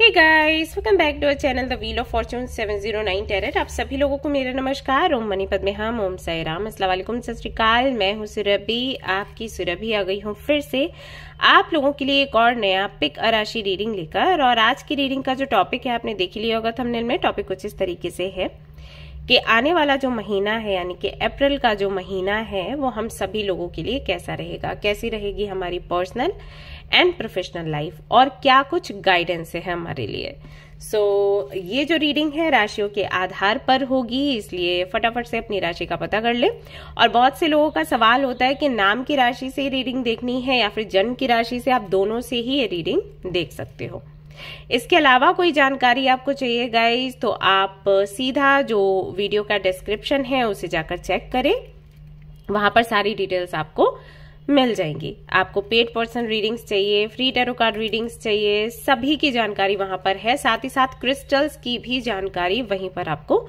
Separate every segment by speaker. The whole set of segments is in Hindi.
Speaker 1: Hey guys, welcome back to our channel, The Wheel of Fortune 709 टेरेट आप सभी लोगों को मेरा नमस्कार ओम मनीपद में हम ओम साई राम असलम सत मैं हूँ सुरभि आपकी सुरभि आ गई हूँ फिर से आप लोगों के लिए एक और नया पिक अराशी रीडिंग लेकर और आज की रीडिंग का जो टॉपिक है आपने देख लिया होगा थंबनेल में टॉपिक कुछ इस तरीके से है कि आने वाला जो महीना है यानी कि अप्रैल का जो महीना है वो हम सभी लोगों के लिए कैसा रहेगा कैसी रहेगी हमारी पर्सनल एंड प्रोफेशनल लाइफ और क्या कुछ गाइडेंस है हमारे लिए सो so, ये जो रीडिंग है राशियों के आधार पर होगी इसलिए फटाफट से अपनी राशि का पता कर ले और बहुत से लोगों का सवाल होता है कि नाम की राशि से रीडिंग देखनी है या फिर जन्म की राशि से आप दोनों से ही ये रीडिंग देख सकते हो इसके अलावा कोई जानकारी आपको चाहिए गाइज तो आप सीधा जो वीडियो का डिस्क्रिप्शन है उसे जाकर चेक करें वहां पर सारी डिटेल्स आपको मिल जाएंगी आपको पेड पर्सन रीडिंग्स चाहिए फ्री टेरो कार्ड रीडिंग्स चाहिए सभी की जानकारी वहां पर है साथ ही साथ क्रिस्टल्स की भी जानकारी वहीं पर आपको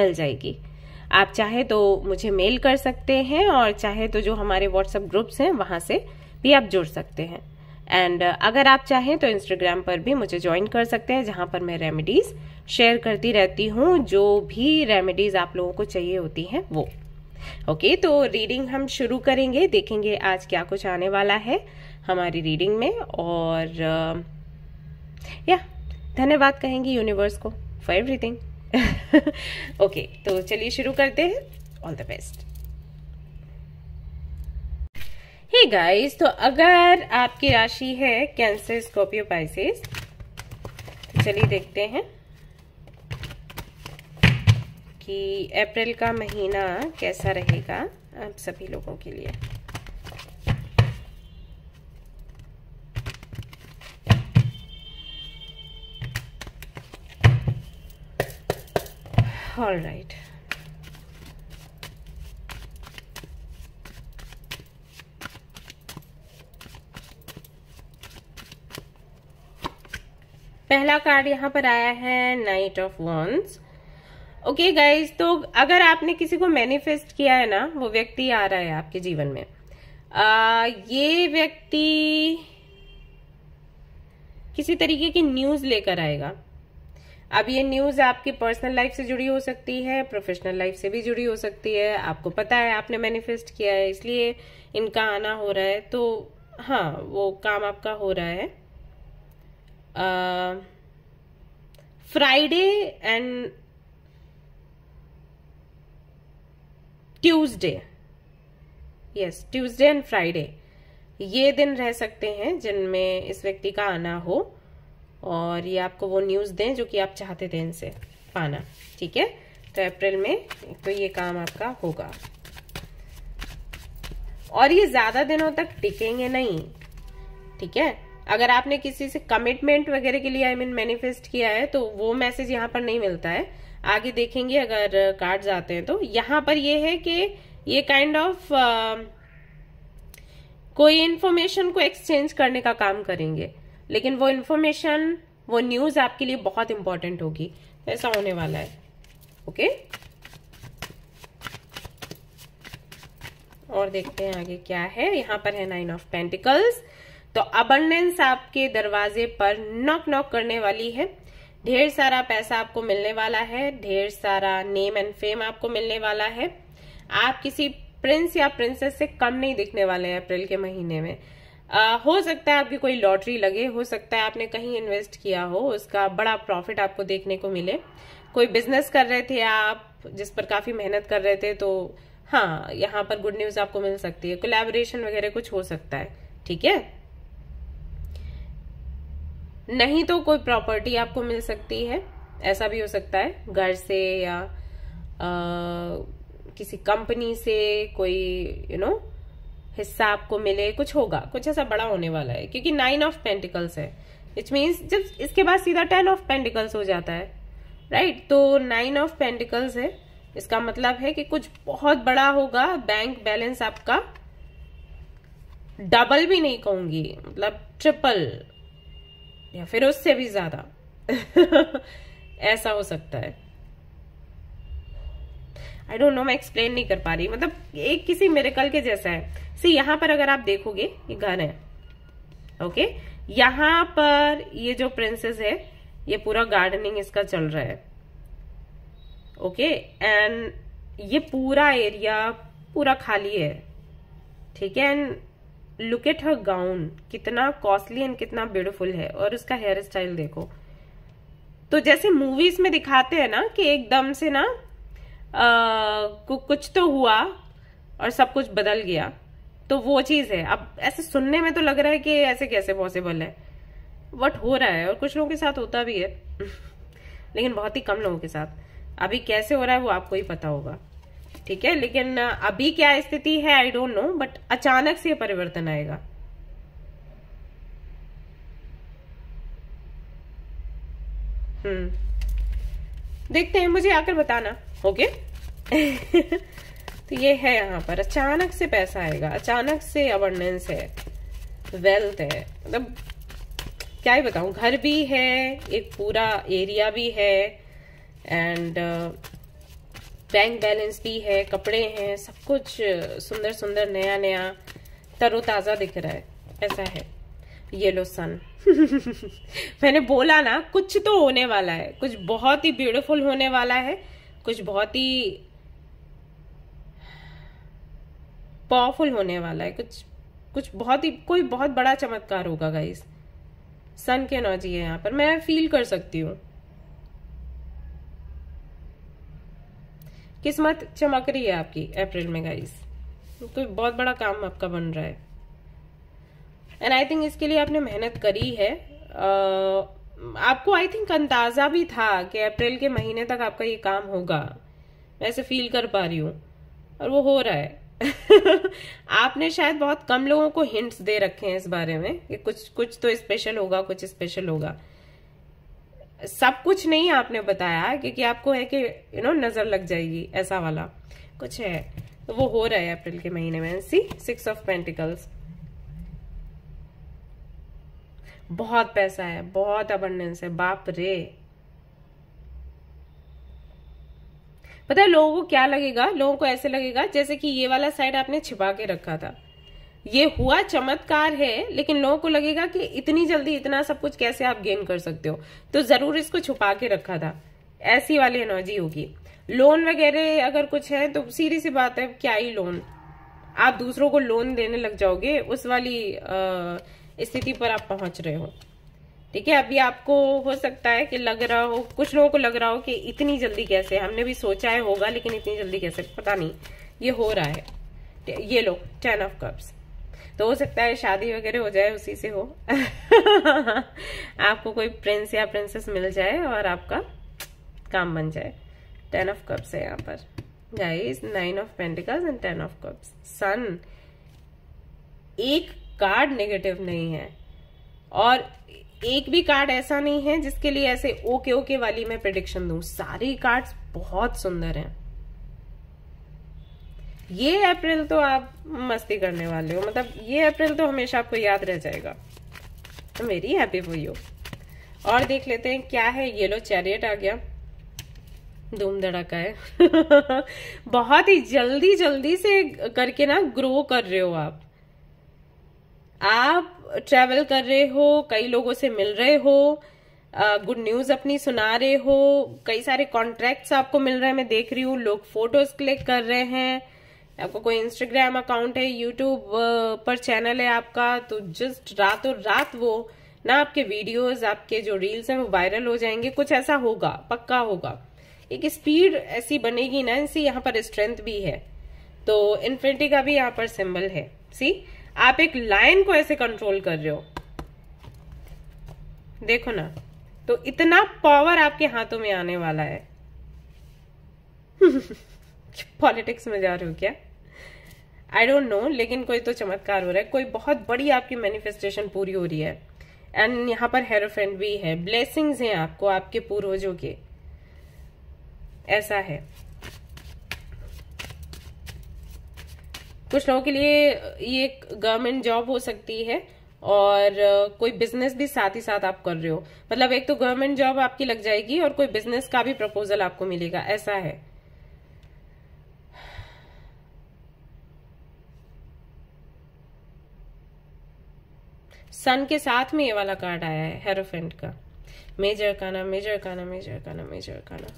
Speaker 1: मिल जाएगी आप चाहे तो मुझे मेल कर सकते हैं और चाहे तो जो हमारे व्हाट्सएप ग्रुप्स हैं वहां से भी आप जुड़ सकते हैं एंड uh, अगर आप चाहें तो इंस्टाग्राम पर भी मुझे ज्वाइन कर सकते हैं जहां पर मैं रेमेडीज़ शेयर करती रहती हूँ जो भी रेमेडीज़ आप लोगों को चाहिए होती हैं वो ओके तो रीडिंग हम शुरू करेंगे देखेंगे आज क्या कुछ आने वाला है हमारी रीडिंग में और या uh, धन्यवाद कहेंगे यूनिवर्स को फॉर एवरीथिंग ओके तो चलिए शुरू करते हैं all the best hey guys तो अगर आपकी राशि है कैंसर स्कॉर्पियो पाइसिस तो चलिए देखते हैं कि अप्रैल का महीना कैसा रहेगा आप सभी लोगों के लिए ऑल राइट पहला कार्ड यहाँ पर आया है knight of wands okay okay guys तो अगर आपने किसी को मैनिफेस्ट किया है ना वो व्यक्ति आ रहा है आपके जीवन में आ, ये व्यक्ति किसी तरीके की न्यूज लेकर आएगा अब ये न्यूज आपकी पर्सनल लाइफ से जुड़ी हो सकती है प्रोफेशनल लाइफ से भी जुड़ी हो सकती है आपको पता है आपने मैनिफेस्ट किया है इसलिए इनका आना हो रहा है तो हाँ वो काम आपका हो रहा है Friday and Tuesday yes Tuesday and Friday ये दिन रह सकते हैं जिनमें इस व्यक्ति का आना हो और ये आपको वो न्यूज़ दें जो कि आप चाहते थे इनसे पाना ठीक है तो अप्रैल में तो ये काम आपका होगा और ये ज़्यादा दिनों तक टिकेंगे नहीं ठीक है अगर आपने किसी से कमिटमेंट वगैरह के लिए आई मीन मैनिफेस्ट किया है तो वो मैसेज यहां पर नहीं मिलता है आगे देखेंगे अगर कार्ड आते हैं तो यहाँ पर ये है कि ये kind kind of of, uh, कोई इन्फॉर्मेशन को एक्सचेंज करने का काम करेंगे लेकिन वो इन्फॉर्मेशन वो न्यूज आपके लिए बहुत इंपॉर्टेंट होगी ऐसा होने वाला है ओके और देखते हैं आगे क्या है यहां पर है नाइन ऑफ पेंटिकल्स तो अबंडेंस आपके दरवाजे पर नॉक नॉक करने वाली है ढेर सारा पैसा आपको मिलने वाला है ढेर सारा नेम एंड फेम आपको मिलने वाला है आप किसी प्रिंस या प्रिंसेस से कम नहीं दिखने वाले हैं अप्रैल के महीने में आ, हो सकता है आपकी कोई लॉटरी लगे हो सकता है आपने कहीं इन्वेस्ट किया हो उसका बड़ा प्रॉफिट आपको देखने को मिले कोई बिजनेस कर रहे थे आप जिस पर काफी मेहनत कर रहे थे तो हाँ यहाँ पर गुड न्यूज आपको मिल सकती है कोलेबोरेशन वगैरह कुछ हो सकता है ठीक है नहीं तो कोई प्रॉपर्टी आपको मिल सकती है ऐसा भी हो सकता है घर से या आ, किसी कंपनी से कोई यू you नो know, हिस्सा आपको मिले कुछ होगा कुछ ऐसा बड़ा होने वाला है क्योंकि नाइन ऑफ पेंटिकल्स है इट मीन्स जब इसके बाद सीधा टेन ऑफ पेंटिकल्स हो जाता है राइट right? तो नाइन ऑफ पेंटिकल्स है इसका मतलब है कि कुछ बहुत बड़ा होगा बैंक बैलेंस आपका डबल भी नहीं कहूंगी मतलब ट्रिपल या फिर उससे भी ज्यादा ऐसा हो सकता है आई डोंट नो मैं एक्सप्लेन नहीं कर पा रही मतलब एक किसी मेरेकल के जैसा है सी यहां पर अगर आप देखोगे ये घर है ओके यहाँ पर ये जो प्रिंसेस है ये पूरा गार्डनिंग इसका चल रहा है ओके एंड ये पूरा एरिया पूरा खाली है ठीक है and look at her gown कितना कॉस्टली एंड कितना ब्यूटिफुल है और उसका हेयर स्टाइल देखो तो जैसे मूवीज में दिखाते हैं ना कि एकदम से ना आ, कुछ तो हुआ और सब कुछ बदल गया तो वो चीज है अब ऐसे सुनने में तो लग रहा है कि ऐसे कैसे पॉसिबल है बट हो रहा है और कुछ लोगों के साथ होता भी है लेकिन बहुत ही कम लोगों के साथ अभी कैसे हो रहा है वो आपको ही पता होगा ठीक है लेकिन अभी क्या स्थिति है आई डोंट नो बट अचानक से परिवर्तन आएगा हम्म देखते हैं मुझे आकर बताना ओके तो ये है यहाँ पर अचानक से पैसा आएगा अचानक से अवर्नेंस है वेल्थ है मतलब क्या ही बताऊ घर भी है एक पूरा एरिया भी है एंड uh, बैंक बैलेंस भी है कपड़े हैं सब कुछ सुंदर सुंदर नया नया तरोताज़ा दिख रहा है ऐसा है येलो सन मैंने बोला ना कुछ तो होने वाला है कुछ बहुत ही ब्यूटीफुल होने वाला है कुछ बहुत ही पावरफुल होने वाला है कुछ कुछ बहुत ही कोई बहुत बड़ा चमत्कार होगा गाइस सन के एनर्जी है यहाँ पर मैं फील कर सकती हूँ किस्मत चमक रही है आपकी अप्रैल में गाइस तो बहुत बड़ा काम आपका बन रहा है एंड आई थिंक इसके लिए आपने मेहनत करी है uh, आपको आई थिंक अंदाजा भी था कि अप्रैल के महीने तक आपका ये काम होगा मैं ऐसे फील कर पा रही हूँ और वो हो रहा है आपने शायद बहुत कम लोगों को हिंट्स दे रखे हैं इस बारे में कि कुछ कुछ तो स्पेशल होगा कुछ स्पेशल होगा सब कुछ नहीं आपने बताया क्योंकि आपको है कि यू नो नज़र लग जाएगी ऐसा वाला कुछ है तो वो हो रहा है अप्रैल के महीने में सी सिक्स ऑफ पेंटिकल्स बहुत पैसा है बहुत अबंडेंस है बाप रे पता है लोगों को क्या लगेगा लोगों को ऐसे लगेगा जैसे कि ये वाला साइड आपने छिपा के रखा था ये हुआ चमत्कार है लेकिन लोगों को लगेगा कि इतनी जल्दी इतना सब कुछ कैसे आप गेन कर सकते हो तो जरूर इसको छुपा के रखा था ऐसी वाली एनर्जी होगी लोन वगैरह अगर कुछ है तो सीधी सी बात है क्या ही लोन आप दूसरों को लोन देने लग जाओगे उस वाली स्थिति पर आप पहुंच रहे हो ठीक है अभी आपको हो सकता है कि लग रहा हो कुछ लोगों को लग रहा हो कि इतनी जल्दी कैसे हमने भी सोचा है होगा लेकिन इतनी जल्दी कैसे पता नहीं ये हो रहा है ये लो टेन ऑफ कप्स तो हो सकता है शादी वगैरह हो जाए उसी से हो आपको कोई प्रिंस या प्रिंसेस मिल जाए और आपका काम बन जाए टेन ऑफ कप्स है यहाँ पर guys nine of pentacles and ten of cups sun एक कार्ड नेगेटिव नहीं है और एक भी कार्ड ऐसा नहीं है जिसके लिए ऐसे ओके ओके वाली मैं प्रिडिक्शन दूं सारे कार्ड्स बहुत सुंदर हैं ये अप्रैल तो आप मस्ती करने वाले हो मतलब ये अप्रैल तो हमेशा आपको याद रह जाएगा तो मेरी हैप्पी फॉर यू और देख लेते हैं क्या है येलो चैरियट आ गया धूम का है बहुत ही जल्दी जल्दी से करके ना ग्रो कर रहे हो आप आप ट्रेवल कर रहे हो कई लोगों से मिल रहे हो गुड न्यूज अपनी सुना रहे हो कई सारे कॉन्ट्रैक्ट्स आपको मिल रहे हैं मैं देख रही हूँ लोग फोटोज क्लिक कर रहे हैं आपका कोई इंस्टाग्राम अकाउंट है यूट्यूब पर चैनल है आपका तो जस्ट रातों रात वो ना आपके वीडियोस आपके जो रील्स हैं वो वायरल हो जाएंगे कुछ ऐसा होगा पक्का होगा एक स्पीड ऐसी बनेगी ना इसी यहाँ पर स्ट्रेंथ भी है तो इन्फिनिटी का भी यहाँ पर सिंबल है सी आप एक लाइन को ऐसे कंट्रोल कर रहे हो देखो ना तो इतना पावर आपके हाथों में आने वाला है पॉलिटिक्स में जा रहे हो क्या आई डोंट नो लेकिन कोई तो चमत्कार हो रहा है कोई बहुत बड़ी आपकी मैनिफेस्टेशन पूरी हो रही है एंड यहाँ पर हेरोफेंट भी है ब्लेसिंग्स हैं आपको आपके पूर्वजों के ऐसा है कुछ लोगों के लिए ये एक गवर्नमेंट जॉब हो सकती है और कोई बिजनेस भी साथ ही साथ आप कर रहे हो मतलब एक तो गवर्नमेंट जॉब आपकी लग जाएगी और कोई बिजनेस का भी प्रपोजल आपको मिलेगा ऐसा है सन के साथ में ये वाला कार्ड आया है हेरोफेंट का मेजर काना मेजर काना मेजर काना मेजर काना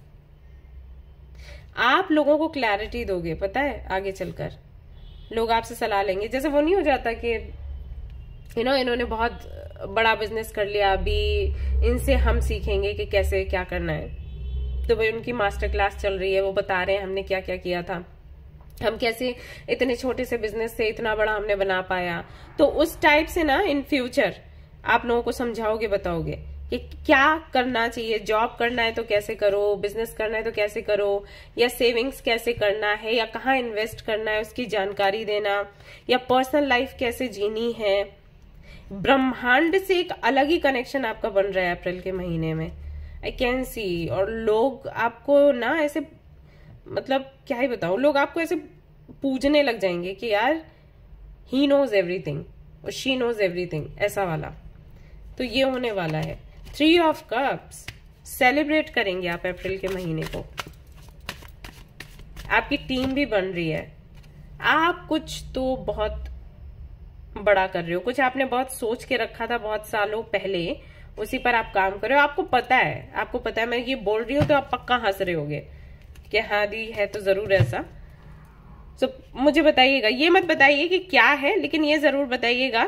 Speaker 1: आप लोगों को क्लैरिटी दोगे पता है आगे चलकर लोग आपसे सलाह लेंगे जैसे वो नहीं हो जाता कि यू नो इन्होंने बहुत बड़ा बिजनेस कर लिया अभी इनसे हम सीखेंगे कि कैसे क्या करना है तो भाई उनकी मास्टर क्लास चल रही है वो बता रहे हैं हमने क्या क्या किया था हम कैसे इतने छोटे से बिजनेस से इतना बड़ा हमने बना पाया तो उस टाइप से ना इन फ्यूचर आप लोगों को समझाओगे बताओगे कि क्या करना चाहिए जॉब करना है तो कैसे करो बिजनेस करना है तो कैसे करो या सेविंग्स कैसे करना है या कहाँ इन्वेस्ट करना है उसकी जानकारी देना या पर्सनल लाइफ कैसे जीनी है ब्रह्मांड से एक अलग ही कनेक्शन आपका बन रहा है अप्रैल के महीने में आई कैन सी और लोग आपको ना ऐसे मतलब क्या ही बताऊँ लोग आपको ऐसे पूजने लग जाएंगे कि यार ही नोज एवरीथिंग और शी नोज एवरीथिंग ऐसा वाला तो ये होने वाला है थ्री ऑफ कप्स सेलिब्रेट करेंगे आप अप्रैल के महीने को आपकी टीम भी बन रही है आप कुछ तो बहुत बड़ा कर रहे हो कुछ आपने बहुत सोच के रखा था बहुत सालों पहले उसी पर आप काम कर रहे हो आपको पता है आपको पता है मैं ये बोल रही हूँ तो आप पक्का हंस रहे होगे कि हाँ दी है तो ज़रूर ऐसा सो so, मुझे बताइएगा ये मत बताइए कि क्या है लेकिन ये ज़रूर बताइएगा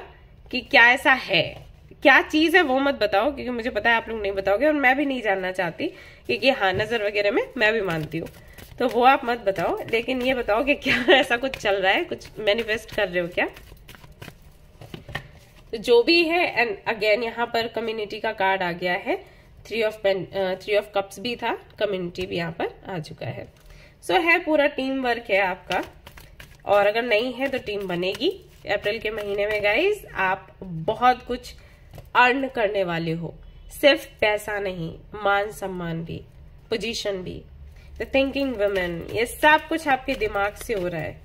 Speaker 1: कि क्या ऐसा है क्या चीज़ है वो मत बताओ क्योंकि मुझे पता है आप लोग नहीं बताओगे और मैं भी नहीं जानना चाहती क्योंकि हाँ नज़र वगैरह में मैं भी मानती हूँ तो वो आप मत बताओ लेकिन ये बताओ कि क्या ऐसा कुछ चल रहा है कुछ मैनिफेस्ट कर रहे हो क्या तो जो भी है एंड अगेन यहाँ पर कम्युनिटी का कार्ड आ गया है three of pen three of cups भी था कम्युनिटी भी यहाँ पर आ चुका है सो so, है पूरा टीम वर्क है आपका और अगर नहीं है तो टीम बनेगी अप्रैल के महीने में गाइज आप बहुत कुछ अर्न करने वाले हो सिर्फ पैसा नहीं मान सम्मान भी पोजीशन भी द थिंकिंग वुमेन ये सब कुछ आपके दिमाग से हो रहा है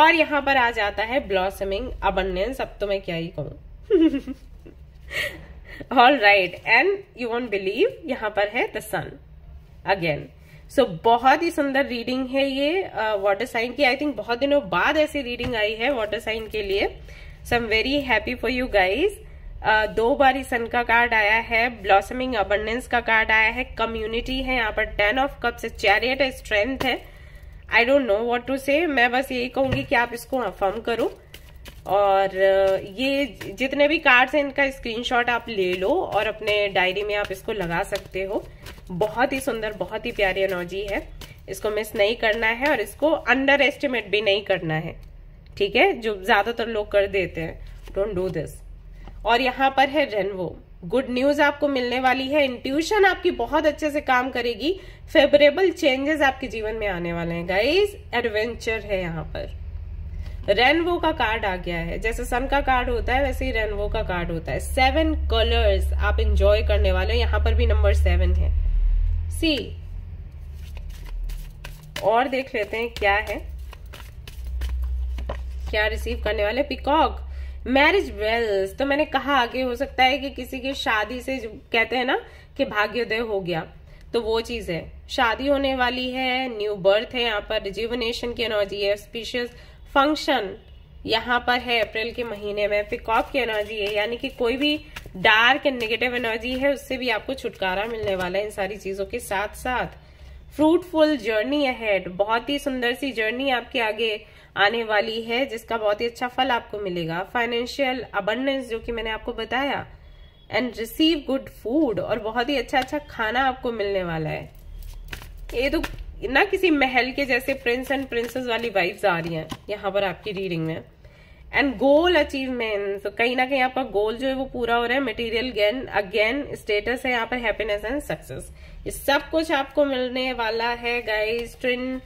Speaker 1: और यहाँ पर आ जाता है ब्लॉसमिंग अबंडेंस अब तो मैं क्या ही कहूँ all right and you won't believe यहाँ पर है द सन अगेन सो बहुत ही सुंदर रीडिंग है ये वाटर uh, साइन की आई थिंक बहुत दिनों बाद ऐसी रीडिंग आई है वाटर साइन के लिए so am very happy for you guys दो बार ही सन का कार्ड आया है ब्लॉसमिंग अबंडेंस का कार्ड आया है कम्युनिटी है यहाँ पर टेन ऑफ कप से चैरियट है स्ट्रेंथ है I don't know what to say मैं बस यही कहूंगी कि आप इसको अफर्म करो और ये जितने भी कार्ड्स हैं इनका स्क्रीनशॉट आप ले लो और अपने डायरी में आप इसको लगा सकते हो बहुत ही सुंदर बहुत ही प्यारी एनर्जी है इसको मिस नहीं करना है और इसको अंडर एस्टिमेट भी नहीं करना है ठीक है जो ज़्यादातर लोग कर देते हैं डोंट डू दिस और यहाँ पर है रेनवो गुड न्यूज आपको मिलने वाली है इंट्यूशन आपकी बहुत अच्छे से काम करेगी फेवरेबल चेंजेस आपके जीवन में आने वाले हैं गाइज एडवेंचर है यहाँ पर रेनवो का कार्ड आ गया है जैसे सन का कार्ड होता है वैसे ही रेनवो का कार्ड होता है सेवन कलर्स आप इंजॉय करने वाले हो यहाँ पर भी नंबर सेवन है सी और देख लेते हैं क्या है क्या रिसीव करने वाले पिकॉक मैरिज वेल्स तो मैंने कहा आगे हो सकता है कि किसी की शादी से जो कहते हैं ना कि भाग्योदय हो गया तो वो चीज है शादी होने वाली है न्यू बर्थ है यहाँ पर रिजीवनेशन की एनर्जी है स्पीशियस फंक्शन यहाँ पर है अप्रैल के महीने में पिकॉप की एनर्जी है यानी कि कोई भी डार्क एंड नेगेटिव एनर्जी है उससे भी आपको छुटकारा मिलने वाला है इन सारी चीजों के साथ साथ फ्रूटफुल जर्नी अहेड बहुत ही सुंदर सी जर्नी आपके आगे आने वाली है जिसका बहुत ही अच्छा फल आपको मिलेगा फाइनेंशियल अबंडेंस जो कि मैंने आपको बताया एंड रिसीव गुड फूड और बहुत ही अच्छा अच्छा खाना आपको मिलने वाला है ये तो ना किसी महल के जैसे प्रिंस एंड प्रिंसेस वाली वाइब्स आ रही हैं यहाँ पर आपकी रीडिंग में एंड गोल अचीवमेंट तो कहीं ना कहीं आपका गोल जो है वो पूरा हो रहा है मटेरियल गेन अगेन स्टेटस है यहाँ पर हैप्पीनेस एंड सक्सेस ये सब कुछ आपको मिलने वाला है गाइस ट्विन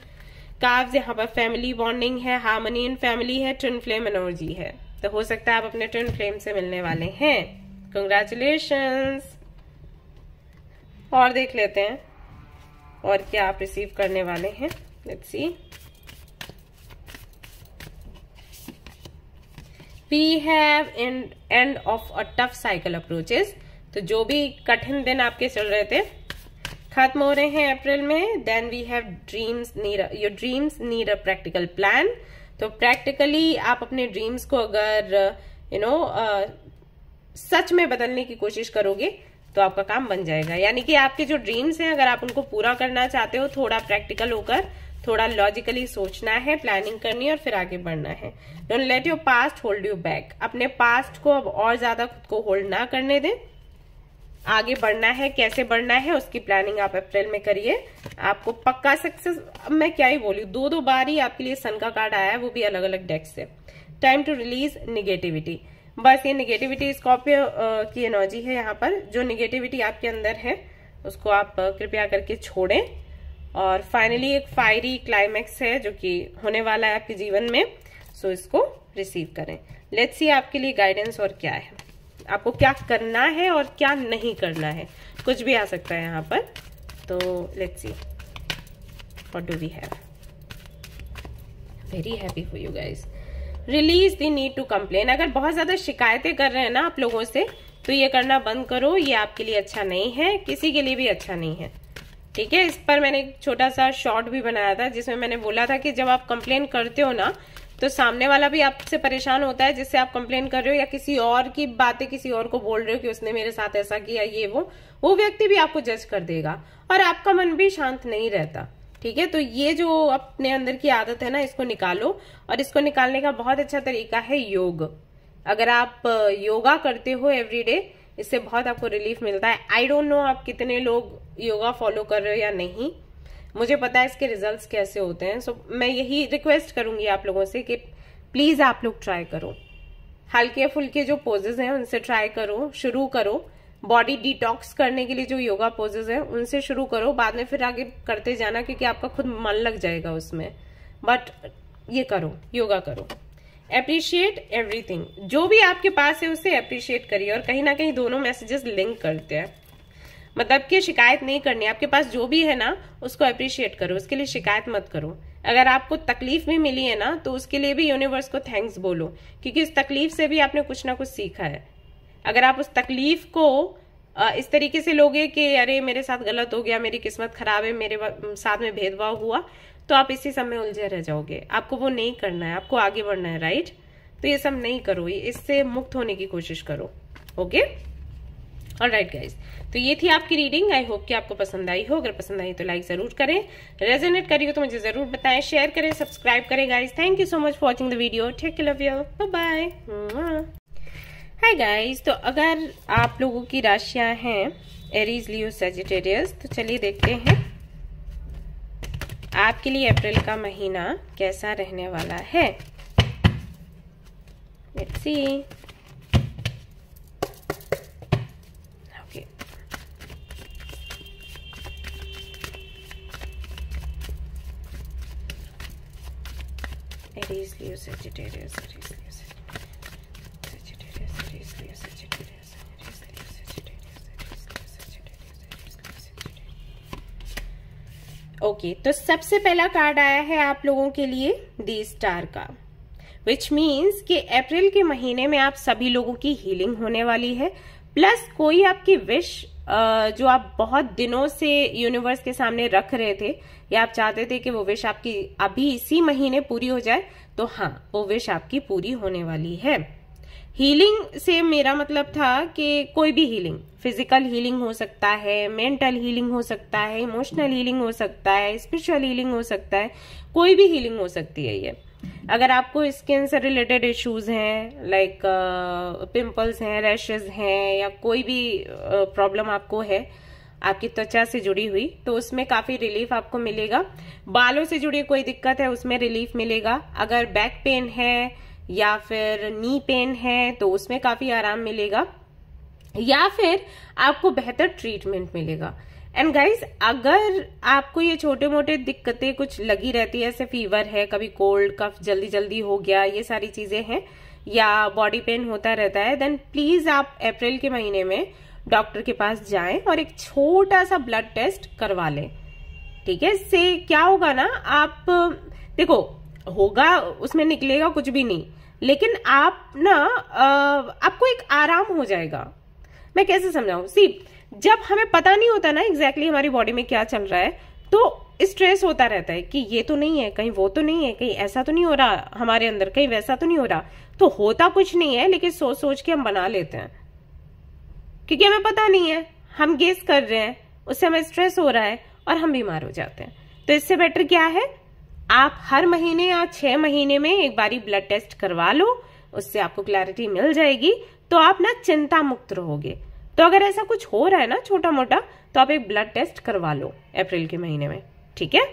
Speaker 1: कार्व्स यहाँ पर फैमिली बॉन्डिंग है हार्मनी इन फैमिली है ट्विन फ्लेम एनर्जी है तो हो सकता है आप अपने ट्विन फ्लेम से मिलने वाले हैं कंग्रेचुलेशन और देख लेते हैं और क्या आप रिसीव करने वाले हैं let's see we have and end of a tough cycle approaches तो जो भी कठिन दिन आपके चल रहे थे खत्म हो रहे हैं अप्रैल में then we have dreams need your dreams need a practical plan तो प्रैक्टिकली आप अपने ड्रीम्स को अगर you you know know, uh, सच में बदलने की कोशिश करोगे तो आपका काम बन जाएगा यानी कि आपके जो ड्रीम्स हैं अगर आप उनको पूरा करना चाहते हो थोड़ा प्रैक्टिकल होकर थोड़ा लॉजिकली सोचना है प्लानिंग करनी है और फिर आगे बढ़ना है don't let your past hold you back अपने पास्ट को अब और ज्यादा खुद को होल्ड ना करने दें आगे बढ़ना है कैसे बढ़ना है उसकी प्लानिंग आप अप्रैल में करिए आपको पक्का सक्सेस अब मैं क्या ही बोलू दो दो बार ही आपके लिए सन का कार्ड आया है वो भी अलग अलग डेस्क से टाइम टू रिलीज निगेटिविटी बस ये निगेटिविटी स्कॉर्पियो की एनर्जी है यहाँ पर जो निगेटिविटी आपके अंदर है उसको आप कृपया करके छोड़ें और फाइनली एक फायरी क्लाइमैक्स है जो कि होने वाला है आपके जीवन में सो इसको रिसीव करें लेट्स सी आपके लिए गाइडेंस और क्या है आपको क्या करना है और क्या नहीं करना है कुछ भी आ सकता है यहाँ पर तो let's see what do we have very happy for you guys release the need to complain अगर बहुत ज़्यादा शिकायतें कर रहे हैं ना आप लोगों से तो ये करना बंद करो ये आपके लिए अच्छा नहीं है किसी के लिए भी अच्छा नहीं है ठीक है इस पर मैंने एक छोटा सा शॉर्ट भी बनाया था जिसमें मैंने बोला था कि जब आप कंप्लेन करते हो ना तो सामने वाला भी आपसे परेशान होता है जिससे आप कंप्लेन कर रहे हो या किसी और की बातें किसी और को बोल रहे हो कि उसने मेरे साथ ऐसा किया ये वो वो व्यक्ति भी आपको जज कर देगा और आपका मन भी शांत नहीं रहता ठीक है तो ये जो अपने अंदर की आदत है ना इसको निकालो और इसको निकालने का बहुत अच्छा तरीका है योग अगर आप योगा करते हो एवरीडे इससे बहुत आपको रिलीफ मिलता है आई डोंट नो आप कितने लोग योगा फॉलो कर रहे हो या नहीं मुझे पता है इसके रिजल्ट्स कैसे होते हैं सो so, मैं यही रिक्वेस्ट करूंगी आप लोगों से कि प्लीज आप लोग ट्राई करो हल्के फुल्के जो पोजेज हैं उनसे ट्राई करो शुरू करो बॉडी डिटॉक्स करने के लिए जो योगा पोजेज है उनसे शुरू करो बाद में फिर आगे करते जाना क्योंकि आपका खुद मन लग जाएगा उसमें बट ये करो योगा करो अप्रिशिएट एवरीथिंग जो भी आपके पास है उसे अप्रिशिएट करिए और कहीं ना कहीं दोनों मैसेजेस लिंक करते हैं मतलब कि शिकायत नहीं करनी आपके पास जो भी है ना उसको अप्रिशिएट करो उसके लिए शिकायत मत करो अगर आपको तकलीफ भी मिली है ना तो उसके लिए भी यूनिवर्स को थैंक्स बोलो क्योंकि इस तकलीफ से भी आपने कुछ ना कुछ सीखा है अगर आप उस तकलीफ को इस तरीके से लोगे कि अरे मेरे साथ गलत हो गया मेरी किस्मत खराब है मेरे साथ में भेदभाव हुआ तो आप इसी सब में उलझे रह जाओगे आपको वो नहीं करना है आपको आगे बढ़ना है राइट तो ये सब नहीं करो इससे मुक्त होने की कोशिश करो ओके और राइट गाइज तो ये थी आपकी रीडिंग आई होप कि आपको पसंद आई हो अगर पसंद आई तो लाइक जरूर करें रेजोनेट करिए तो मुझे जरूर बताएं शेयर करें सब्सक्राइब करें guys thank you so much for watching the video take love you bye hi guys तो अगर आप लोगों की राशियां हैं एरीज लियो सेजिटेरियस तो चलिए देखते हैं आपके लिए अप्रैल का महीना कैसा रहने वाला है let's see okay Aries Leo Sagittarius okay तो सबसे पहला कार्ड आया है आप लोगों के लिए दी स्टार का विच मीन्स कि अप्रैल के महीने में आप सभी लोगों की हीलिंग होने वाली है प्लस कोई आपकी विश जो आप बहुत दिनों से यूनिवर्स के सामने रख रहे थे या आप चाहते थे कि वो विश आपकी अभी इसी महीने पूरी हो जाए तो हाँ वो विश आपकी पूरी होने वाली है हीलिंग से मेरा मतलब था कि कोई भी हीलिंग फिजिकल हीलिंग हो सकता है मेंटल हीलिंग हो सकता है इमोशनल हीलिंग हो सकता है स्पिरिचुअल हीलिंग हो सकता है कोई भी हीलिंग हो सकती है ये अगर आपको स्किन से रिलेटेड इश्यूज हैं लाइक पिंपल्स uh, हैं रैशेज हैं या कोई भी प्रॉब्लम uh, आपको है आपकी त्वचा से जुड़ी हुई तो उसमें काफी रिलीफ आपको मिलेगा बालों से जुड़ी कोई दिक्कत है उसमें रिलीफ मिलेगा अगर बैक पेन है या फिर नी पेन है तो उसमें काफ़ी आराम मिलेगा या फिर आपको बेहतर ट्रीटमेंट मिलेगा एंड गाइज अगर आपको ये छोटे मोटे दिक्कतें कुछ लगी रहती है ऐसे फीवर है कभी कोल्ड कफ जल्दी जल्दी हो गया ये सारी चीज़ें हैं या बॉडी पेन होता रहता है देन प्लीज़ आप अप्रैल के महीने में डॉक्टर के पास जाएं और एक छोटा सा ब्लड टेस्ट करवा लें ठीक है इससे क्या होगा ना आप देखो होगा उसमें निकलेगा कुछ भी नहीं लेकिन आप ना आपको एक आराम हो जाएगा मैं कैसे समझाऊं सी जब हमें पता नहीं होता ना एग्जैक्टली exactly हमारी बॉडी में क्या चल रहा है तो स्ट्रेस होता रहता है कि ये तो नहीं है कहीं वो तो नहीं है कहीं ऐसा तो नहीं हो रहा हमारे अंदर कहीं वैसा तो नहीं हो रहा तो होता कुछ नहीं है लेकिन सोच सोच के हम बना लेते हैं क्योंकि हमें पता नहीं है हम गेस कर रहे हैं उससे हमें स्ट्रेस हो रहा है और हम बीमार हो जाते हैं तो इससे बेटर क्या है आप हर महीने या छह महीने में एक बारी ब्लड टेस्ट करवा लो उससे आपको क्लैरिटी मिल जाएगी तो आप ना चिंता मुक्त रहोगे तो अगर ऐसा कुछ हो रहा है ना छोटा मोटा तो आप एक ब्लड टेस्ट करवा लो अप्रैल के महीने में ठीक है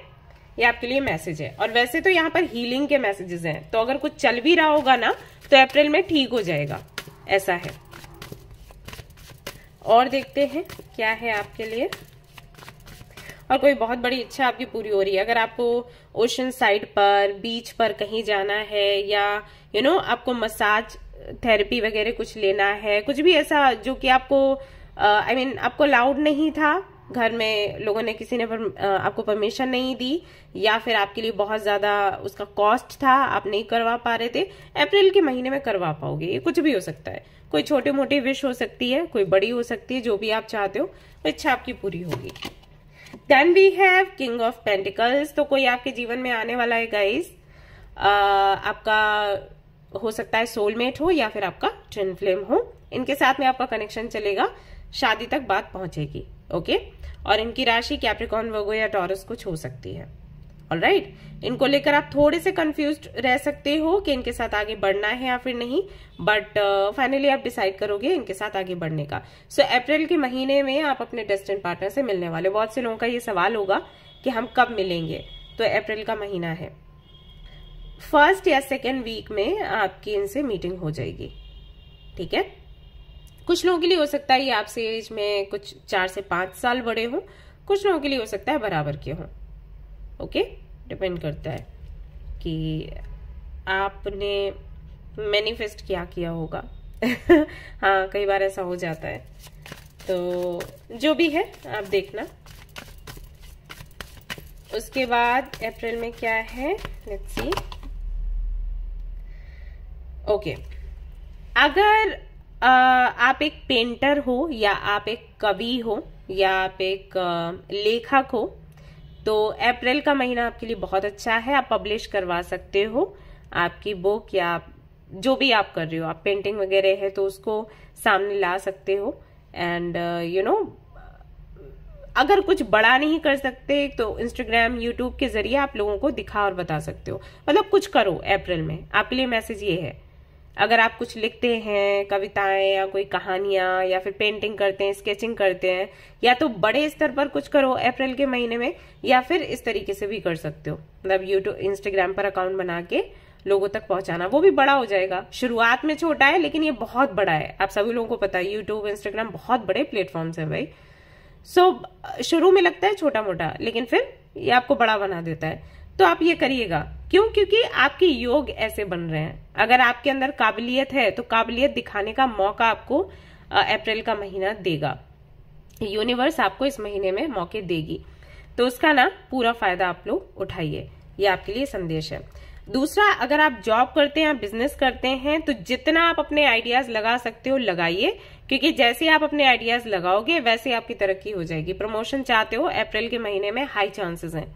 Speaker 1: ये आपके लिए मैसेज है और वैसे तो यहाँ पर हीलिंग के मैसेजेस हैं तो अगर कुछ चल भी रहा होगा ना तो अप्रैल में ठीक हो जाएगा ऐसा है और देखते हैं क्या है आपके लिए और कोई बहुत बड़ी इच्छा आपकी पूरी हो रही है अगर आपको ओशन साइड पर बीच पर कहीं जाना है या यू you नो know, आपको मसाज थेरेपी वगैरह कुछ लेना है कुछ भी ऐसा जो कि आपको I uh, mean I mean, आपको अलाउड नहीं था घर में लोगों ने किसी ने पर, uh, आपको परमिशन नहीं दी या फिर आपके लिए बहुत ज्यादा उसका कॉस्ट था आप नहीं करवा पा रहे थे अप्रैल के महीने में करवा पाओगे ये कुछ भी हो सकता है कोई छोटी मोटी विश हो सकती है कोई बड़ी हो सकती है जो भी आप चाहते हो इच्छा आपकी पूरी होगी then we have king of pentacles तो कोई आपके जीवन में आने वाला है गाइज आपका हो सकता है सोलमेट हो या फिर आपका ट्रिन फ्लेम हो इनके साथ में आपका कनेक्शन चलेगा शादी तक बात पहुंचेगी ओके और इनकी राशि कैप्रिकॉन वर्गो या टॉरस कुछ हो सकती है और राइट इनको लेकर आप थोड़े से कंफ्यूज रह सकते हो कि इनके साथ आगे बढ़ना है या फिर नहीं बट फाइनली uh, आप डिसाइड करोगे इनके साथ आगे बढ़ने का सो so, अप्रैल के महीने में आप अपने डेस्टिन पार्टनर से मिलने वाले बहुत से लोगों का ये सवाल होगा कि हम कब मिलेंगे तो अप्रैल का महीना है फर्स्ट या सेकेंड वीक में आपकी इनसे मीटिंग हो जाएगी ठीक है कुछ लोगों के लिए हो सकता है ये आपसे एज में कुछ चार से पांच साल बड़े हों कुछ लोगों के लिए हो सकता है बराबर के हों ओके डिपेंड करता है कि आपने मैनिफेस्ट क्या किया होगा हाँ कई बार ऐसा हो जाता है तो जो भी है आप देखना उसके बाद अप्रैल में क्या है लेट्स सी ओके अगर आ, आप एक पेंटर हो या आप एक कवि हो या आप एक लेखक हो तो अप्रैल का महीना आपके लिए बहुत अच्छा है आप पब्लिश करवा सकते हो आपकी बुक या जो भी आप कर रहे हो आप पेंटिंग वगैरह है तो उसको सामने ला सकते हो एंड यू नो अगर कुछ बड़ा नहीं कर सकते तो इंस्टाग्राम यूट्यूब के जरिए आप लोगों को दिखा और बता सकते हो मतलब कुछ करो अप्रैल में आपके लिए मैसेज ये है अगर आप कुछ लिखते हैं कविताएं या कोई कहानियां या फिर पेंटिंग करते हैं स्केचिंग करते हैं या तो बड़े स्तर पर कुछ करो अप्रैल के महीने में या फिर इस तरीके से भी कर सकते हो मतलब यूट्यूब इंस्टाग्राम पर अकाउंट बना के लोगों तक पहुंचाना वो भी बड़ा हो जाएगा शुरुआत में छोटा है लेकिन ये बहुत बड़ा है आप सभी लोगों को पता है यूट्यूब इंस्टाग्राम बहुत बड़े प्लेटफॉर्म्स है भाई सो so, शुरू में लगता है छोटा मोटा लेकिन फिर ये आपको बड़ा बना देता है तो आप ये करिएगा क्यों क्योंकि आपके योग ऐसे बन रहे हैं अगर आपके अंदर काबिलियत है तो काबिलियत दिखाने का मौका आपको अप्रैल का महीना देगा यूनिवर्स आपको इस महीने में मौके देगी तो उसका ना पूरा फायदा आप लोग उठाइए ये आपके लिए संदेश है दूसरा अगर आप जॉब करते हैं बिजनेस करते हैं तो जितना आप अपने आइडियाज लगा सकते हो लगाइए क्योंकि जैसे आप अपने आइडियाज लगाओगे वैसे आपकी तरक्की हो जाएगी प्रमोशन चाहते हो अप्रैल के महीने में हाई चांसेस हैं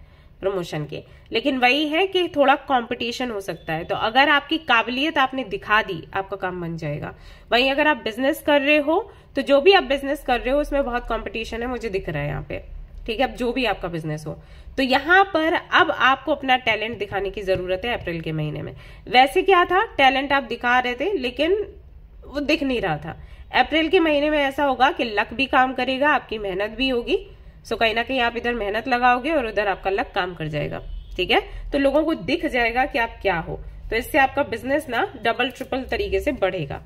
Speaker 1: प्रमोशन के लेकिन वही है कि थोड़ा कंपटीशन हो सकता है तो अगर आपकी काबिलियत आपने दिखा दी आपका काम बन जाएगा वहीं अगर आप बिजनेस कर रहे हो तो जो भी आप बिजनेस कर रहे हो उसमें बहुत कॉम्पिटिशन है मुझे दिख रहा है यहाँ पे ठीक है अब जो भी आपका बिजनेस हो तो यहाँ पर अब आपको अपना टैलेंट दिखाने की जरूरत है अप्रैल के महीने में वैसे क्या था टैलेंट आप दिखा रहे थे लेकिन वो दिख नहीं रहा था अप्रैल के महीने में ऐसा होगा कि लक भी काम करेगा आपकी मेहनत भी होगी सो कहीं ना कहीं आप इधर मेहनत लगाओगे और उधर आपका लक काम कर जाएगा ठीक है तो लोगों को दिख जाएगा कि आप क्या हो तो इससे आपका बिजनेस ना डबल ट्रिपल तरीके से बढ़ेगा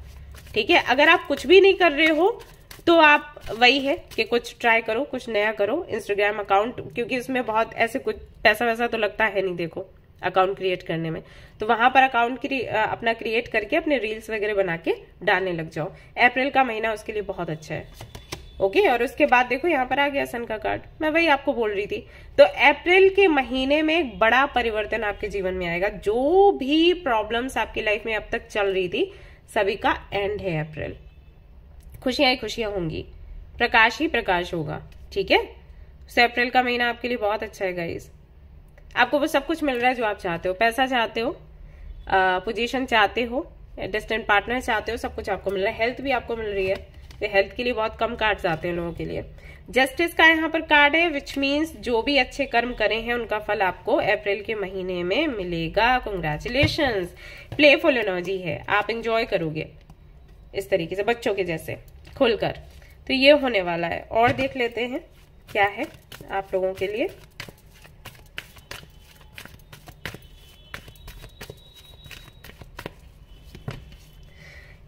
Speaker 1: ठीक है अगर आप कुछ भी नहीं कर रहे हो तो आप वही है कि कुछ ट्राई करो कुछ नया करो इंस्टाग्राम अकाउंट क्योंकि उसमें बहुत ऐसे कुछ पैसा वैसा तो लगता है नहीं देखो अकाउंट क्रिएट करने में तो वहां पर अकाउंट अपना क्रिएट करके अपने रील्स वगैरह बना के डालने लग जाओ अप्रैल का महीना उसके लिए बहुत अच्छा है ओके और उसके बाद देखो यहाँ पर आ गया सन का कार्ड मैं वही आपको बोल रही थी तो अप्रैल के महीने में एक बड़ा परिवर्तन आपके जीवन में आएगा जो भी प्रॉब्लम्स आपकी लाइफ में अब तक चल रही थी सभी का एंड है अप्रैल खुशियां ही खुशियां होंगी प्रकाश ही प्रकाश होगा ठीक है तो अप्रैल का महीना आपके लिए बहुत अच्छा है गाइज आपको वो सब कुछ मिल रहा है जो आप चाहते हो पैसा चाहते हो पोजीशन चाहते हो डिस्टेंट पार्टनर चाहते हो सब कुछ आपको मिल रहा है हेल्थ भी आपको मिल रही है हेल्थ के लिए बहुत कम कार्ड आते हैं लोगों के लिए जस्टिस का यहाँ पर कार्ड है विच मीन्स जो भी अच्छे कर्म करे हैं उनका फल आपको अप्रैल के महीने में मिलेगा कंग्रेचुलेशन प्लेफुल एनर्जी है आप इंजॉय करोगे इस तरीके से बच्चों के जैसे खुलकर तो ये होने वाला है और देख लेते हैं क्या है आप लोगों के लिए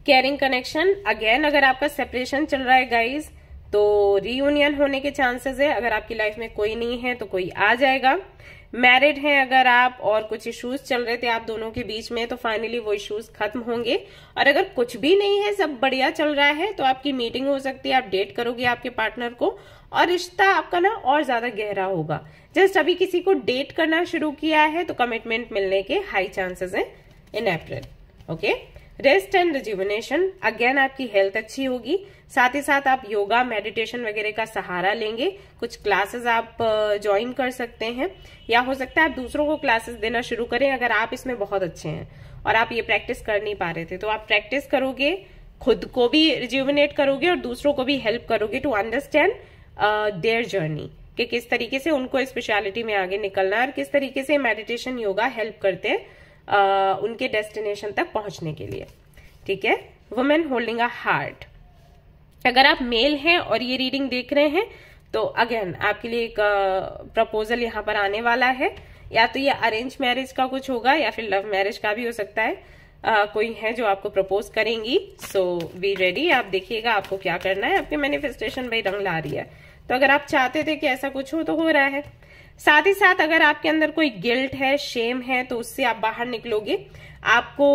Speaker 1: कैरिंग कनेक्शन अगेन अगर आपका सेपरेशन चल रहा है गाइज तो रीयूनियन होने के चांसेस है अगर आपकी लाइफ में कोई नहीं है तो कोई आ जाएगा मैरिड हैं अगर आप और कुछ इश्यूज चल रहे थे आप दोनों के बीच में तो फाइनली वो इश्यूज खत्म होंगे और अगर कुछ भी नहीं है सब बढ़िया चल रहा है तो आपकी मीटिंग हो सकती है आप डेट करोगे आपके पार्टनर को और रिश्ता आपका ना और ज्यादा गहरा होगा जस्ट अभी किसी को डेट करना शुरू किया है तो कमिटमेंट मिलने के हाई चांसेस हैं in April okay rest and rejuvenation again आपकी हेल्थ अच्छी होगी साथ ही साथ आप योगा मेडिटेशन वगैरह का सहारा लेंगे कुछ क्लासेस आप ज्वाइन कर सकते हैं या हो सकता है आप दूसरों को क्लासेस देना शुरू करें अगर आप इसमें बहुत अच्छे हैं और आप ये प्रैक्टिस कर नहीं पा रहे थे तो आप प्रैक्टिस करोगे खुद को भी रिज्यूवनेट करोगे और दूसरों को भी हेल्प करोगे टू अंडरस्टैंड देयर जर्नी कि किस तरीके से उनको स्पेशलिटी में आगे निकलना है और किस तरीके से मेडिटेशन योगा हेल्प करते हैं आ, उनके डेस्टिनेशन तक पहुंचने के लिए ठीक है वुमेन होल्डिंग अ हार्ट अगर आप मेल हैं और ये रीडिंग देख रहे हैं तो अगेन आपके लिए एक प्रपोजल यहाँ पर आने वाला है या तो ये अरेंज मैरिज का कुछ होगा या फिर लव मैरिज का भी हो सकता है आ, कोई है जो आपको प्रपोज करेंगी सो बी रेडी आप देखिएगा आपको क्या करना है आपके मैनिफेस्टेशन भाई रंग ला रही है तो अगर आप चाहते थे कि ऐसा कुछ हो तो हो रहा है साथ ही साथ अगर आपके अंदर कोई गिल्ट है शेम है तो उससे आप बाहर निकलोगे आपको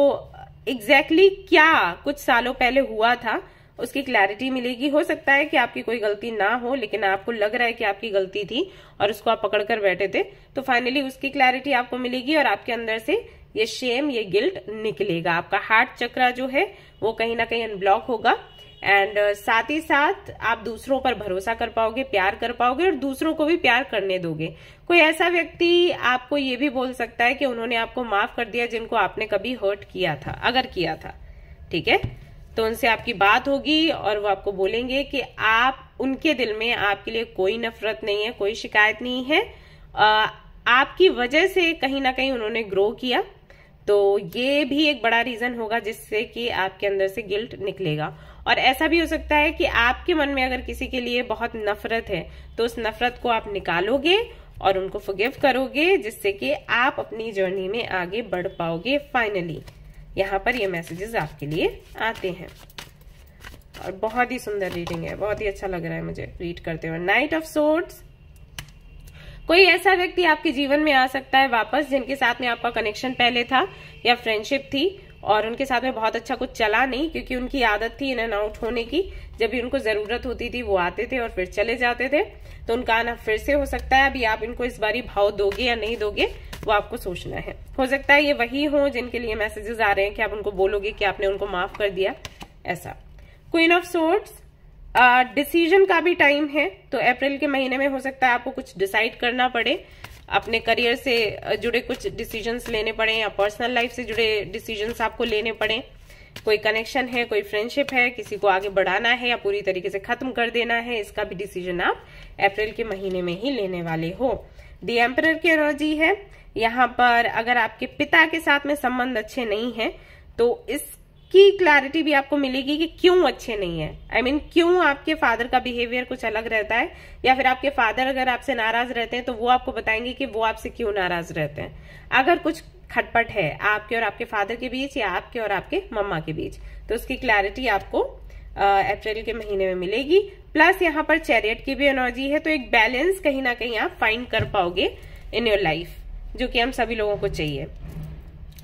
Speaker 1: एग्जैक्टली exactly क्या कुछ सालों पहले हुआ था उसकी क्लैरिटी मिलेगी हो सकता है कि आपकी कोई गलती ना हो लेकिन आपको लग रहा है कि आपकी गलती थी और उसको आप पकड़ कर बैठे थे तो फाइनली उसकी क्लैरिटी आपको मिलेगी और आपके अंदर से ये शेम ये गिल्ट निकलेगा आपका हार्ट चक्रा जो है वो कहीं ना कहीं अनब्लॉक होगा एंड uh, साथ ही साथ आप दूसरों पर भरोसा कर पाओगे प्यार कर पाओगे और दूसरों को भी प्यार करने दोगे कोई ऐसा व्यक्ति आपको ये भी बोल सकता है कि उन्होंने आपको माफ कर दिया जिनको आपने कभी हर्ट किया था अगर किया था ठीक है तो उनसे आपकी बात होगी और वो आपको बोलेंगे कि आप उनके दिल में आपके लिए कोई नफरत नहीं है कोई शिकायत नहीं है आ, आपकी वजह से कहीं ना कहीं उन्होंने ग्रो किया तो ये भी एक बड़ा रीजन होगा जिससे कि आपके अंदर से गिल्ट निकलेगा और ऐसा भी हो सकता है कि आपके मन में अगर किसी के लिए बहुत नफरत है तो उस नफरत को आप निकालोगे और उनको फुगिव करोगे जिससे कि आप अपनी जर्नी में आगे बढ़ पाओगे फाइनली यहाँ पर ये मैसेजेस आपके लिए आते हैं और बहुत ही सुंदर रीडिंग है बहुत ही अच्छा लग रहा है मुझे रीड करते हुए नाइट ऑफ सोर्ट्स कोई ऐसा व्यक्ति आपके जीवन में आ सकता है वापस जिनके साथ में आपका कनेक्शन पहले था या फ्रेंडशिप थी और उनके साथ में बहुत अच्छा कुछ चला नहीं क्योंकि उनकी आदत थी इन एंड आउट होने की जब भी उनको ज़रूरत होती थी वो आते थे और फिर चले जाते थे तो उनका आना फिर से हो सकता है अभी आप इनको इस बारी भाव दोगे या नहीं दोगे वो आपको सोचना है हो सकता है ये वही हो जिनके लिए मैसेजेस आ रहे हैं कि आप उनको बोलोगे कि आपने उनको माफ कर दिया ऐसा क्वीन ऑफ सोर्ट्स डिसीजन का भी टाइम है तो अप्रैल के महीने में हो सकता है आपको कुछ डिसाइड करना पड़े अपने करियर से जुड़े कुछ डिसीजंस लेने पड़े या पर्सनल लाइफ से जुड़े डिसीजंस आपको लेने पड़े कोई कनेक्शन है कोई फ्रेंडशिप है किसी को आगे बढ़ाना है या पूरी तरीके से खत्म कर देना है इसका भी डिसीजन आप अप्रैल के महीने में ही लेने वाले हो दी एम्पर की एनर्जी है यहाँ पर अगर आपके पिता के साथ में संबंध अच्छे नहीं है तो इस की क्लैरिटी भी आपको मिलेगी कि क्यों अच्छे नहीं है आई I मीन mean, क्यों आपके फादर का बिहेवियर कुछ अलग रहता है या फिर आपके फादर अगर आपसे नाराज रहते हैं तो वो आपको बताएंगे कि वो आपसे क्यों नाराज रहते हैं अगर कुछ खटपट है आपके और आपके फादर के बीच या आपके और आपके मम्मा के बीच तो उसकी क्लैरिटी आपको अप्रैल के महीने में मिलेगी प्लस यहाँ पर चैरियट की भी एनर्जी है तो एक बैलेंस कहीं ना कहीं आप फाइंड कर पाओगे इन योर लाइफ जो कि हम सभी लोगों को चाहिए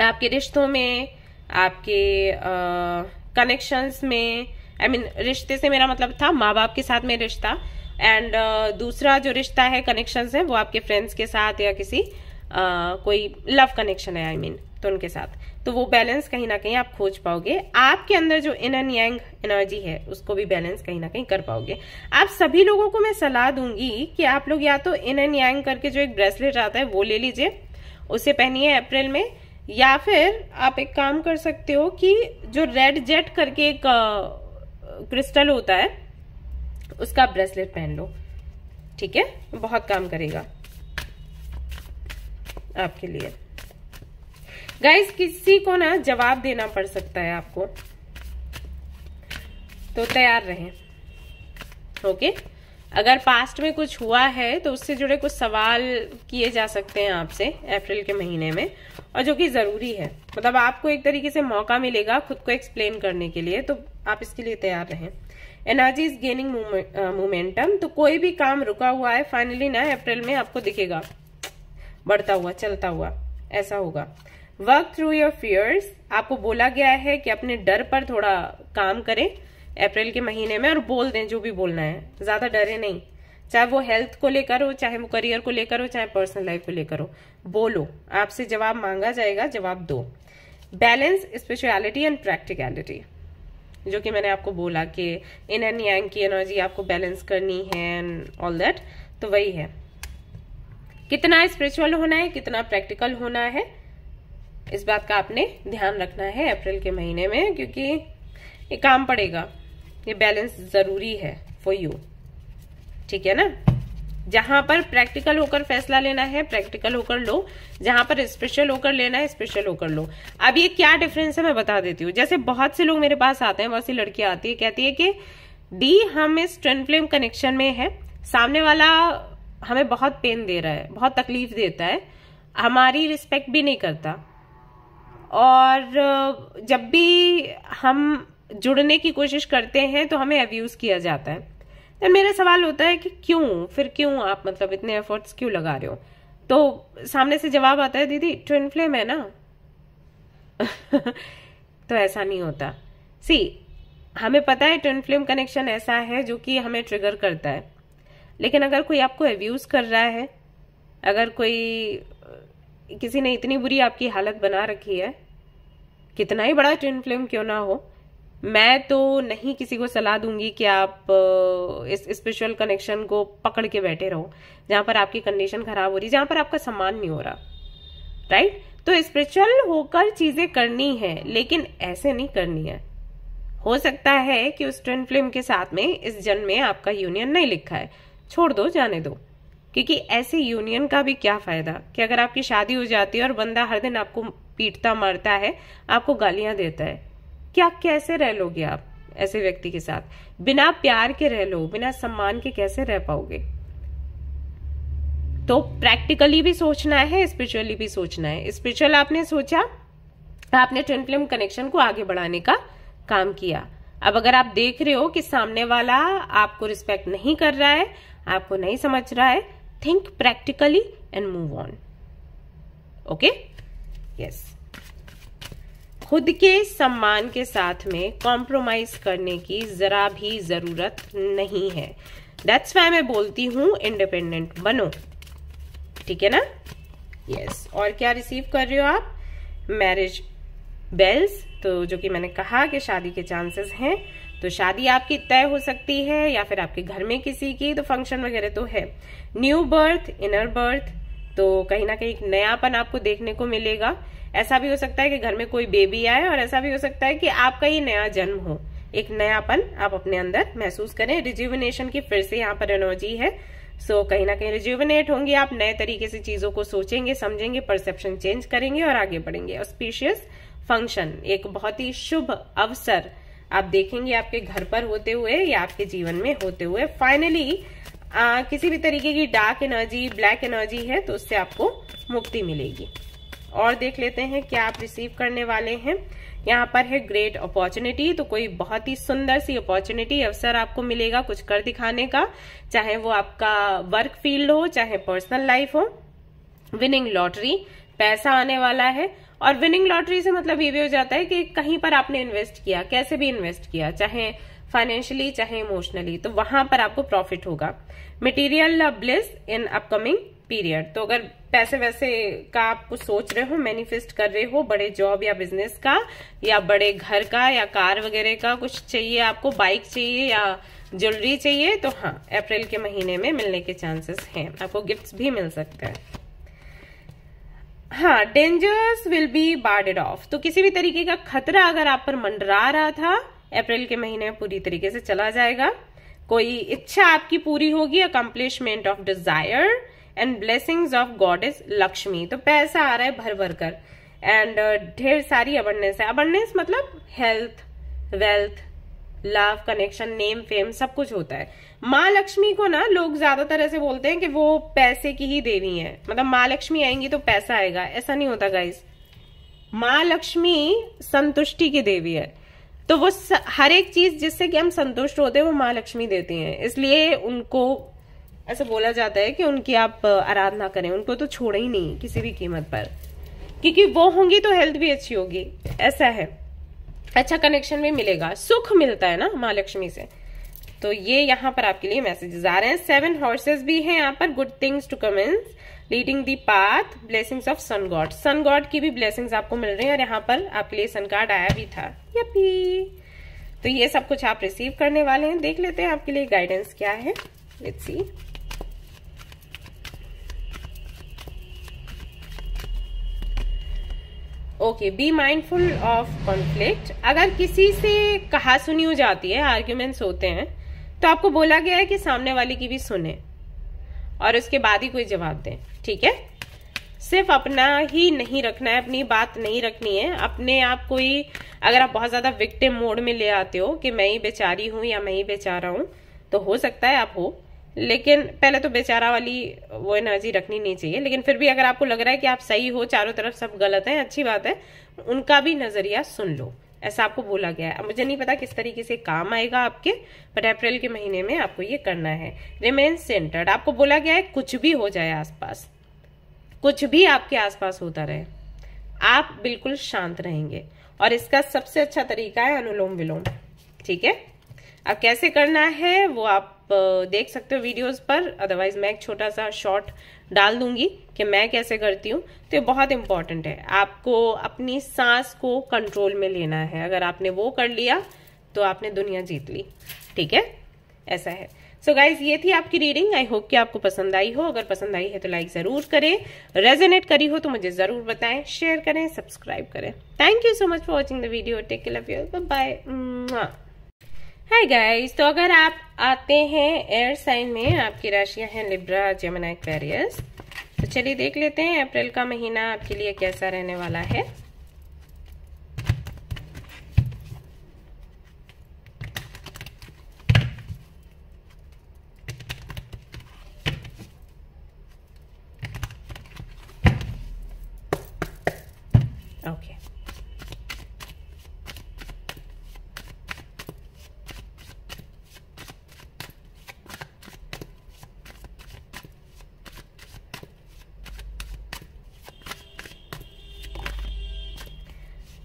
Speaker 1: आपके रिश्तों में आपके कनेक्शंस में आई I मीन mean, रिश्ते से मेरा मतलब था माँ बाप के साथ में रिश्ता एंड uh, दूसरा जो रिश्ता है कनेक्शंस है वो आपके फ्रेंड्स के साथ या किसी uh, कोई लव कनेक्शन है आई I मीन mean, तो उनके साथ तो वो बैलेंस कहीं ना कहीं आप खोज पाओगे आपके अंदर जो इन एंड यंग एनर्जी है उसको भी बैलेंस कहीं ना कहीं कर पाओगे आप सभी लोगों को मैं सलाह दूंगी कि आप लोग या तो इन एंड यंग करके जो एक ब्रेसलेट आता है वो ले लीजिए उसे पहनिए अप्रैल में या फिर आप एक काम कर सकते हो कि जो रेड जेट करके एक क्रिस्टल होता है उसका ब्रेसलेट पहन लो ठीक है बहुत काम करेगा आपके लिए गाइस किसी को ना जवाब देना पड़ सकता है आपको तो तैयार रहें ओके okay? अगर पास्ट में कुछ हुआ है तो उससे जुड़े कुछ सवाल किए जा सकते हैं आपसे अप्रैल के महीने में और जो कि ज़रूरी है मतलब आपको एक तरीके से मौका मिलेगा खुद को एक्सप्लेन करने के लिए तो आप इसके लिए तैयार रहें एनर्जी इज गेनिंग मोमेंटम तो कोई भी काम रुका हुआ है फाइनली ना अप्रैल में आपको दिखेगा बढ़ता हुआ चलता हुआ ऐसा होगा वर्क थ्रू योर फियर्स आपको बोला गया है कि अपने डर पर थोड़ा काम करें अप्रैल के महीने में और बोल दें जो भी बोलना है ज़्यादा डरे नहीं चाहे वो हेल्थ को लेकर हो चाहे वो करियर को लेकर हो चाहे पर्सनल लाइफ को लेकर हो बोलो आपसे जवाब मांगा जाएगा जवाब दो बैलेंस स्पेशलिटी एंड प्रैक्टिकलिटी जो कि मैंने आपको बोला कि इन एंड यांग की एनर्जी आपको बैलेंस करनी है एंड ऑल दैट तो वही है कितना स्पिरिचुअल होना है कितना प्रैक्टिकल होना है इस बात का आपने ध्यान रखना है अप्रैल के महीने में क्योंकि ये काम पड़ेगा ये बैलेंस जरूरी है फॉर यू ठीक है ना जहां पर प्रैक्टिकल होकर फैसला लेना है प्रैक्टिकल होकर लो जहां पर स्पेशल होकर लेना है स्पेशल होकर लो अब ये क्या डिफरेंस है मैं बता देती हूँ जैसे बहुत से लोग मेरे पास आते हैं बहुत सी लड़कियां आती है कहती है कि डी हम इस ट्रेन फ्लेम कनेक्शन में है सामने वाला हमें बहुत पेन दे रहा है बहुत तकलीफ देता है हमारी रिस्पेक्ट भी नहीं करता और जब भी हम जुड़ने की कोशिश करते हैं तो हमें अब्यूज किया जाता है तो मेरा सवाल होता है कि क्यों फिर क्यों आप मतलब इतने एफर्ट्स क्यों लगा रहे हो तो सामने से जवाब आता है दीदी ट्विन फ्लेम है ना तो ऐसा नहीं होता सी हमें पता है ट्विन फ्लेम कनेक्शन ऐसा है जो कि हमें ट्रिगर करता है लेकिन अगर कोई आपको एब्यूज कर रहा है अगर कोई किसी ने इतनी बुरी आपकी हालत बना रखी है कितना ही बड़ा ट्विन फ्लेम क्यों ना हो मैं तो नहीं किसी को सलाह दूंगी कि आप इस स्पिरिचुअल कनेक्शन को पकड़ के बैठे रहो जहां पर आपकी कंडीशन खराब हो रही जहां पर आपका सम्मान नहीं हो रहा राइट तो स्पिरिचुअल होकर चीजें करनी है लेकिन ऐसे नहीं करनी है हो सकता है कि उस ट्विन फिल्म के साथ में इस जन्म में आपका यूनियन नहीं लिखा है छोड़ दो जाने दो क्योंकि ऐसे यूनियन का भी क्या फायदा कि अगर आपकी शादी हो जाती है और बंदा हर दिन आपको पीटता मारता है आपको गालियां देता है क्या कैसे रह लोगे आप ऐसे व्यक्ति के साथ बिना प्यार के रह लो बिना सम्मान के कैसे रह पाओगे तो प्रैक्टिकली भी सोचना है स्पिरिचुअली भी सोचना है स्पिरिचुअल आपने सोचा आपने ट्विन फिल्म कनेक्शन को आगे बढ़ाने का काम किया अब अगर आप देख रहे हो कि सामने वाला आपको रिस्पेक्ट नहीं कर रहा है आपको नहीं समझ रहा है think practically and move on okay yes खुद के सम्मान के साथ में कॉम्प्रोमाइज करने की ज़रा भी ज़रूरत नहीं है दैट्स वाई मैं बोलती हूँ इंडिपेंडेंट बनो ठीक है ना यस yes. और क्या रिसीव कर रहे हो आप मैरिज बेल्स तो जो कि मैंने कहा कि शादी के चांसेस हैं तो शादी आपकी तय हो सकती है या फिर आपके घर में किसी की तो फंक्शन वगैरह तो है न्यू बर्थ इनर बर्थ तो कहीं ना कहीं एक नयापन आपको देखने को मिलेगा ऐसा भी हो सकता है कि घर में कोई बेबी आए और ऐसा भी हो सकता है कि आपका ये नया जन्म हो एक नयापन आप अपने अंदर महसूस करें रिज्यूविनेशन की फिर से यहाँ पर एनर्जी है सो so, कहीं ना कहीं रिज्यूविनेट होंगे आप नए तरीके से चीजों को सोचेंगे समझेंगे परसेप्शन चेंज करेंगे और आगे बढ़ेंगे ऑस्पिशियस फंक्शन एक बहुत ही शुभ अवसर आप देखेंगे आपके घर पर होते हुए या आपके जीवन में होते हुए फाइनली किसी भी तरीके की डार्क एनर्जी ब्लैक एनर्जी है तो उससे आपको मुक्ति मिलेगी और देख लेते हैं क्या आप रिसीव करने वाले हैं यहाँ पर है ग्रेट अपॉर्चुनिटी तो कोई बहुत ही सुंदर सी अपॉर्चुनिटी अवसर आपको मिलेगा कुछ कर दिखाने का चाहे वो आपका वर्क फील्ड हो चाहे पर्सनल लाइफ हो विनिंग लॉटरी पैसा आने वाला है और विनिंग लॉटरी से मतलब ये भी हो जाता है कि कहीं पर आपने इन्वेस्ट किया कैसे भी इन्वेस्ट किया चाहे फाइनेंशियली चाहे इमोशनली तो वहां पर आपको प्रॉफिट होगा material bliss in upcoming period तो अगर पैसे वैसे का आप कुछ सोच रहे हो मैनिफेस्ट कर रहे हो बड़े जॉब या बिजनेस का या बड़े घर का या कार वगैरह का कुछ चाहिए आपको बाइक चाहिए या ज्वेलरी चाहिए तो हाँ अप्रैल के महीने में मिलने के चांसेस हैं आपको गिफ्ट्स भी मिल सकते हैं हाँ dangers will be warded off तो किसी भी तरीके का खतरा अगर आप पर मंडरा रहा था अप्रैल के महीने में पूरी तरीके से चला जाएगा कोई इच्छा आपकी पूरी होगी accomplishment of desire and blessings of god is Lakshmi तो पैसा आ रहा है भर भर कर एंड uh, ढेर सारी अबंडेंस है अबंडेंस मतलब health wealth love connection name fame सब कुछ होता है माँ लक्ष्मी को ना लोग ज्यादातर ऐसे बोलते हैं कि वो पैसे की ही देवी है मतलब माँ लक्ष्मी आएंगी तो पैसा आएगा ऐसा नहीं होता गाइस माँ लक्ष्मी संतुष्टि की देवी है तो वो हर एक चीज जिससे कि हम संतुष्ट होते हैं वो माँ लक्ष्मी देती हैं इसलिए उनको ऐसा बोला जाता है कि उनकी आप आराधना करें उनको तो छोड़े ही नहीं किसी भी कीमत पर क्योंकि वो होंगी तो हेल्थ भी अच्छी होगी ऐसा है अच्छा कनेक्शन भी मिलेगा सुख मिलता है ना माँ लक्ष्मी से तो ये यहाँ पर आपके लिए मैसेजेस आ रहे हैं सेवन हॉर्सेस भी हैं यहाँ पर good things to commence leading the path blessings of sun god sun god की भी ब्लेसिंग्स आपको मिल रही है और यहाँ पर आपके लिए सन कार्ड आया भी था यपी तो ये सब कुछ आप रिसीव करने वाले हैं देख लेते हैं आपके लिए गाइडेंस क्या है let's see okay be mindful of conflict अगर किसी से कहा सुनी हो जाती है आर्ग्यूमेंट्स होते हैं तो आपको बोला गया है कि सामने वाले की भी सुने और उसके बाद ही कोई जवाब दें ठीक है सिर्फ अपना ही नहीं रखना है अपनी बात नहीं रखनी है अपने आप कोई अगर आप बहुत ज़्यादा विक्टिम मोड में ले आते हो कि मैं ही बेचारी हूं या मैं ही बेचारा हूं तो हो सकता है आप हो लेकिन पहले तो बेचारा वाली वो एनर्जी रखनी नहीं चाहिए लेकिन फिर भी अगर आपको लग रहा है कि आप सही हो चारों तरफ सब गलत हैं अच्छी बात है उनका भी नज़रिया सुन लो ऐसा आपको बोला गया है मुझे नहीं पता किस तरीके से काम आएगा आपके बट अप्रैल के महीने में आपको ये करना है रिमेन सेंटर्ड आपको बोला गया है कुछ भी हो जाए आसपास कुछ भी आपके आसपास होता रहे आप बिल्कुल शांत रहेंगे और इसका सबसे अच्छा तरीका है अनुलोम विलोम ठीक है अब कैसे करना है वो आप देख सकते हो वीडियोस पर अदरवाइज मैं एक छोटा सा शॉर्ट डाल दूंगी कि मैं कैसे करती हूँ तो ये बहुत इंपॉर्टेंट है आपको अपनी सांस को कंट्रोल में लेना है अगर आपने वो कर लिया तो आपने दुनिया जीत ली ठीक है ऐसा है सो so गाइज ये थी आपकी रीडिंग आई होप कि आपको पसंद आई हो अगर पसंद आई है तो लाइक जरूर करें रेजोनेट करी हो तो मुझे जरूर बताएं शेयर करें सब्सक्राइब करें thank you so much for watching the video take love you bye hi guys तो अगर आप आते हैं एयर साइन में आपकी राशियां हैं लिब्रा जमुना एक्वेरियस तो चलिए देख लेते हैं अप्रैल का महीना आपके लिए कैसा रहने वाला है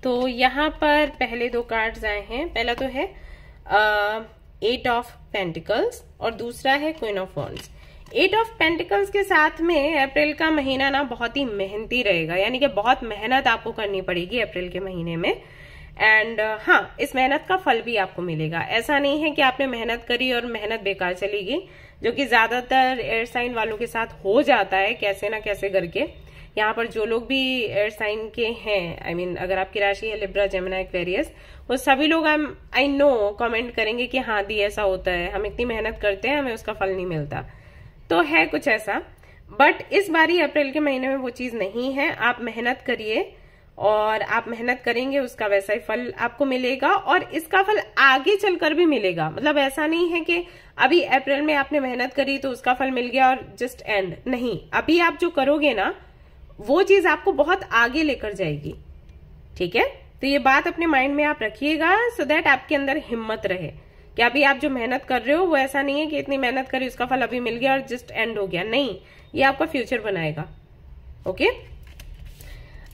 Speaker 1: तो यहाँ पर पहले दो कार्ड्स आए हैं पहला तो है एट ऑफ पेंटिकल्स और दूसरा है queen of wands eight of pentacles के साथ में अप्रैल का महीना ना बहुत ही मेहनती रहेगा यानी कि बहुत मेहनत आपको करनी पड़ेगी अप्रैल के महीने में एंड uh, हाँ इस मेहनत का फल भी आपको मिलेगा ऐसा नहीं है कि आपने मेहनत करी और मेहनत बेकार चलेगी जो कि ज्यादातर एयर साइन वालों के साथ हो जाता है कैसे ना कैसे करके यहाँ पर जो लोग भी एयर साइन के हैं आई I मीन mean, अगर आपकी राशि है लिब्रा जमुना एक्वेरियस वो सभी लोग आई आई नो कमेंट करेंगे कि हाँ दी ऐसा होता है हम इतनी मेहनत करते हैं हमें उसका फल नहीं मिलता तो है कुछ ऐसा बट इस बारी अप्रैल के महीने में वो चीज़ नहीं है आप मेहनत करिए और आप मेहनत करेंगे उसका वैसा ही फल आपको मिलेगा और इसका फल आगे चलकर भी मिलेगा मतलब ऐसा नहीं है कि अभी अप्रैल में आपने मेहनत करी तो उसका फल मिल गया और जस्ट एंड नहीं अभी आप जो करोगे ना वो चीज आपको बहुत आगे लेकर जाएगी ठीक है तो ये बात अपने माइंड में आप रखिएगा सो देट आपके अंदर हिम्मत रहे कि अभी आप जो मेहनत कर रहे हो वो ऐसा नहीं है कि इतनी मेहनत करी उसका फल अभी मिल गया और जस्ट एंड हो गया नहीं ये आपका फ्यूचर बनाएगा ओके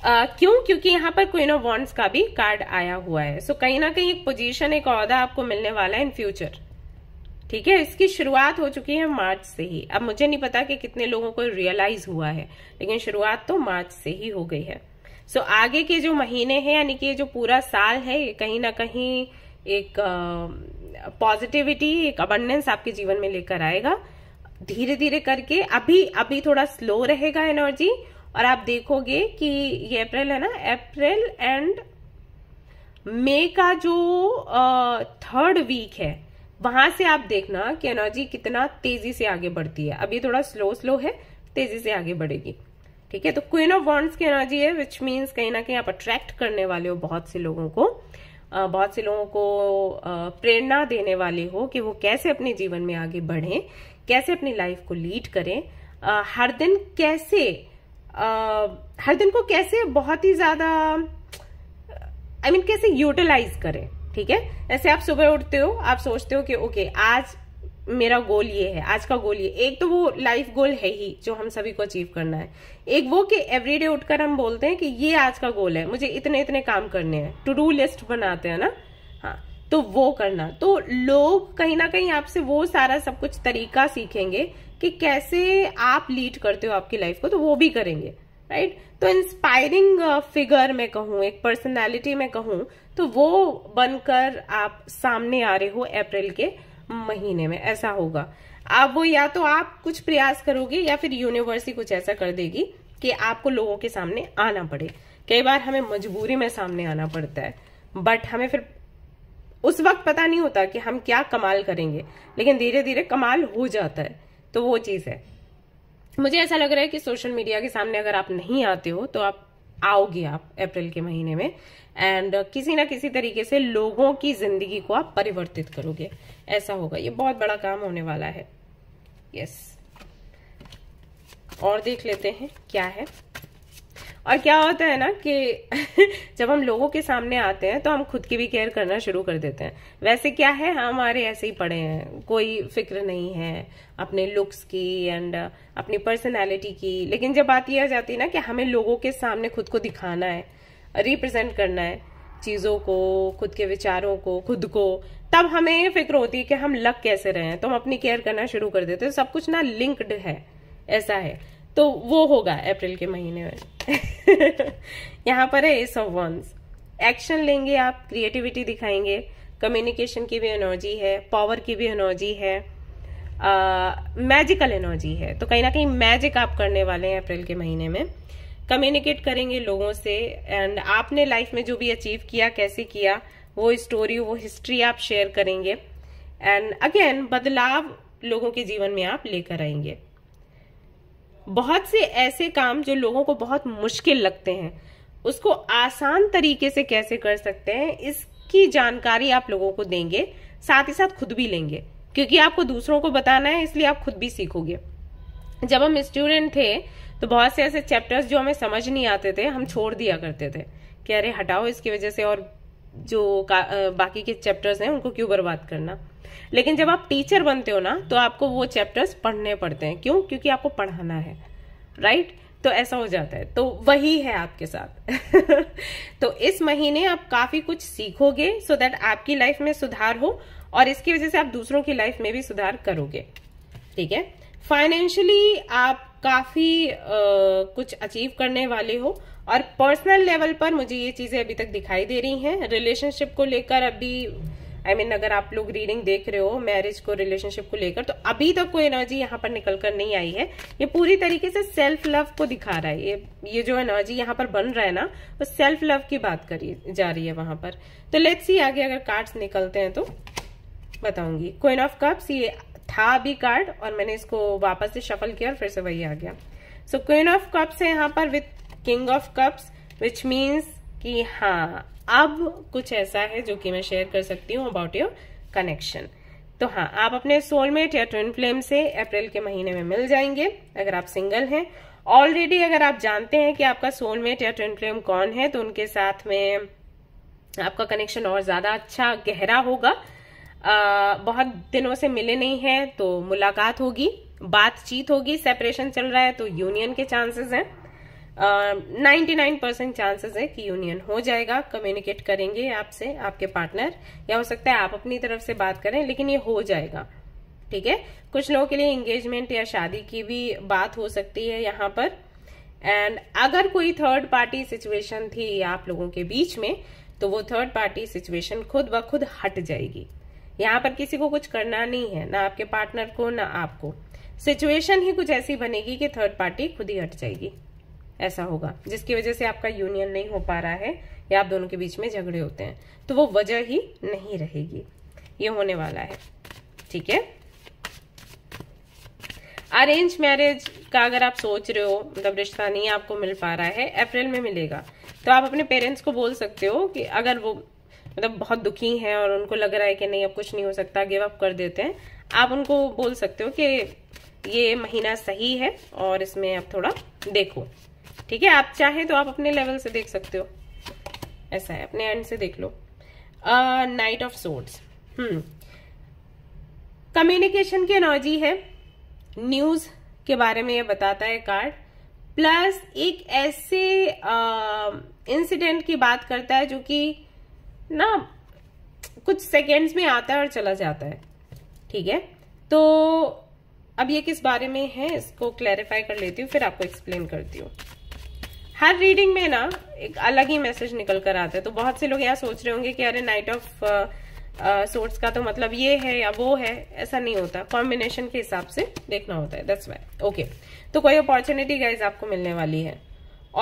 Speaker 1: Uh, क्यों क्योंकि यहाँ पर क्वीन ऑफ वॉन्ट्स का भी कार्ड आया हुआ है सो so, कहीं ना कहीं एक पोजीशन एक औहदा आपको मिलने वाला है इन फ्यूचर ठीक है इसकी शुरुआत हो चुकी है मार्च से ही अब मुझे नहीं पता कि कितने लोगों को रियलाइज हुआ है लेकिन शुरुआत तो मार्च से ही हो गई है सो so, आगे के जो महीने हैं यानी कि ये जो पूरा साल है ये कहीं ना कहीं एक पॉजिटिविटी एक अबंडेंस आपके जीवन में लेकर आएगा धीरे धीरे करके अभी अभी थोड़ा स्लो रहेगा एनर्जी और आप देखोगे कि ये अप्रैल है ना अप्रैल एंड मई का जो थर्ड वीक है वहां से आप देखना कि एनर्जी कितना तेजी से आगे बढ़ती है अभी थोड़ा स्लो स्लो है तेजी से आगे बढ़ेगी ठीक है तो क्वीन ऑफ वॉन्ड्स की एनर्जी है विच मीन्स कहीं ना कहीं आप अट्रैक्ट करने वाले हो बहुत से लोगों को बहुत से लोगों को प्रेरणा देने वाले हो कि वो कैसे अपने जीवन में आगे बढ़े कैसे अपनी लाइफ को लीड करें हर दिन कैसे हर दिन को कैसे बहुत ही ज्यादा आई I मीन mean, कैसे यूटिलाइज करें ठीक है ऐसे आप सुबह उठते हो आप सोचते हो कि ओके आज मेरा गोल ये है आज का गोल ये एक तो वो लाइफ गोल है ही जो हम सभी को अचीव करना है एक वो कि एवरीडे उठकर हम बोलते हैं कि ये आज का गोल है मुझे इतने इतने काम करने हैं टू डू लिस्ट बनाते हैं ना हाँ तो वो करना तो लोग कहीं ना कहीं आपसे वो सारा सब कुछ तरीका सीखेंगे कि कैसे आप लीड करते हो आपकी लाइफ को तो वो भी करेंगे राइट right? तो इंस्पायरिंग फिगर uh, मैं कहूँ एक पर्सनैलिटी में कहूँ तो वो बनकर आप सामने आ रहे हो अप्रैल के महीने में ऐसा होगा अब वो या तो आप कुछ प्रयास करोगे या फिर यूनिवर्स ही कुछ ऐसा कर देगी कि आपको लोगों के सामने आना पड़े कई बार हमें मजबूरी में सामने आना पड़ता है बट हमें फिर उस वक्त पता नहीं होता कि हम क्या कमाल करेंगे लेकिन धीरे धीरे कमाल हो जाता है तो वो चीज़ है मुझे ऐसा लग रहा है कि सोशल मीडिया के सामने अगर आप नहीं आते हो तो आप आओगे आप अप्रैल के महीने में एंड uh, किसी ना किसी तरीके से लोगों की जिंदगी को आप परिवर्तित करोगे ऐसा होगा ये बहुत बड़ा काम होने वाला है यस और देख लेते हैं क्या है और क्या होता है ना कि जब हम लोगों के सामने आते हैं तो हम खुद की भी केयर करना शुरू कर देते हैं वैसे क्या है हमारे ऐसे ही पड़े हैं कोई फिक्र नहीं है अपने लुक्स की एंड अपनी पर्सनैलिटी की लेकिन जब बात यह आ जाती है ना कि हमें लोगों के सामने खुद को दिखाना है रिप्रेजेंट करना है चीज़ों को खुद के विचारों को खुद को तब हमें फिक्र होती है कि हम लग कैसे रहे हैं तो हम अपनी केयर करना शुरू कर देते हैं तो सब कुछ ना लिंक्ड है ऐसा है तो वो होगा अप्रैल के महीने में यहाँ पर है एस ऑफ वंस एक्शन लेंगे आप क्रिएटिविटी दिखाएंगे कम्युनिकेशन की भी एनर्जी है पावर की भी एनर्जी है मैजिकल एनर्जी है तो कहीं ना कहीं मैजिक आप करने वाले हैं अप्रैल के महीने में कम्युनिकेट करेंगे लोगों से एंड आपने लाइफ में जो भी अचीव किया कैसे किया वो स्टोरी वो हिस्ट्री आप शेयर करेंगे एंड अगेन बदलाव लोगों के जीवन में आप लेकर आएंगे बहुत से ऐसे काम जो लोगों को बहुत मुश्किल लगते हैं उसको आसान तरीके से कैसे कर सकते हैं इसकी जानकारी आप लोगों को देंगे साथ ही साथ खुद भी लेंगे क्योंकि आपको दूसरों को बताना है इसलिए आप खुद भी सीखोगे जब हम स्टूडेंट थे तो बहुत से ऐसे चैप्टर्स जो हमें समझ नहीं आते थे हम छोड़ दिया करते थे कि अरे हटाओ इसकी वजह से और जो बाकी के चैप्टर्स हैं उनको क्यों बर्बाद करना लेकिन जब आप टीचर बनते हो ना तो आपको वो चैप्टर्स पढ़ने पड़ते हैं क्यों क्योंकि आपको पढ़ाना है राइट तो ऐसा हो जाता है तो वही है आपके साथ तो इस महीने आप काफी कुछ सीखोगे सो so दैट आपकी लाइफ में सुधार हो और इसकी वजह से आप दूसरों की लाइफ में भी सुधार करोगे ठीक है फाइनेंशियली आप काफी आ, कुछ अचीव करने वाले हो और पर्सनल लेवल पर मुझे ये चीजें अभी तक दिखाई दे रही हैं रिलेशनशिप को लेकर अभी आई I मीन mean, अगर आप लोग रीडिंग देख रहे हो मैरिज को रिलेशनशिप को लेकर तो अभी तक कोई एनर्जी यहाँ पर निकल कर नहीं आई है ये पूरी तरीके से सेल्फ लव को दिखा रहा है ये ये जो एनर्जी यहाँ पर बन रहा है ना वो सेल्फ लव की बात करी जा रही है वहां पर तो लेट्स सी आगे अगर कार्ड्स निकलते हैं तो बताऊंगी क्वीन ऑफ कप्स ये था अभी कार्ड और मैंने इसको वापस से शफल किया और फिर से वही आ गया सो क्वीन ऑफ कप्स है यहाँ पर with king of cups which means कि हाँ अब कुछ ऐसा है जो कि मैं शेयर कर सकती हूँ अबाउट योर कनेक्शन तो हाँ आप अपने सोलमेट या ट्विन फ्लेम से अप्रैल के महीने में मिल जाएंगे अगर आप सिंगल हैं ऑलरेडी अगर आप जानते हैं कि आपका सोलमेट या ट्विन फ्लेम कौन है तो उनके साथ में आपका कनेक्शन और ज़्यादा अच्छा गहरा होगा आ, बहुत दिनों से मिले नहीं है तो मुलाकात होगी बातचीत होगी सेपरेशन चल रहा है तो यूनियन के चांसेस हैं नाइन्टी नाइन परसेंट चांसेस है कि यूनियन हो जाएगा कम्युनिकेट करेंगे आपसे आपके पार्टनर या हो सकता है आप अपनी तरफ से बात करें लेकिन ये हो जाएगा ठीक है कुछ लोगों के लिए एंगेजमेंट या शादी की भी बात हो सकती है यहाँ पर एंड अगर कोई थर्ड पार्टी सिचुएशन थी आप लोगों के बीच में तो वो थर्ड पार्टी सिचुएशन खुद ब खुद हट जाएगी यहाँ पर किसी को कुछ करना नहीं है ना आपके पार्टनर को ना आपको सिचुएशन ही कुछ ऐसी बनेगी कि थर्ड पार्टी खुद ही हट जाएगी ऐसा होगा जिसकी वजह से आपका यूनियन नहीं हो पा रहा है या आप दोनों के बीच में झगड़े होते हैं तो वो वजह ही नहीं रहेगी ये होने वाला है ठीक है अरेंज मैरिज का अगर आप सोच रहे हो मतलब रिश्ता नहीं आपको मिल पा रहा है अप्रैल में मिलेगा तो आप अपने पेरेंट्स को बोल सकते हो कि अगर वो मतलब बहुत दुखी हैं और उनको लग रहा है कि नहीं अब कुछ नहीं हो सकता गिव अप कर देते हैं आप उनको बोल सकते हो कि ये महीना सही है और इसमें आप थोड़ा देखो ठीक है आप चाहे तो आप अपने लेवल से देख सकते हो ऐसा है अपने एंड से देख लो knight of swords hmm communication की एनर्जी है न्यूज के बारे में ये बताता है कार्ड प्लस एक ऐसे इंसिडेंट की बात करता है जो कि ना कुछ सेकेंड्स में आता है और चला जाता है ठीक है तो अब ये किस बारे में है इसको क्लैरिफाई कर लेती हूँ फिर आपको एक्सप्लेन करती हूँ हर रीडिंग में ना एक अलग ही मैसेज निकल कर आता है तो बहुत से लोग यहाँ सोच रहे होंगे कि अरे नाइट ऑफ सोर्ट्स का तो मतलब ये है या वो है ऐसा नहीं होता कॉम्बिनेशन के हिसाब से देखना होता है दस वाई ओके तो कोई अपॉर्चुनिटी गाइज आपको मिलने वाली है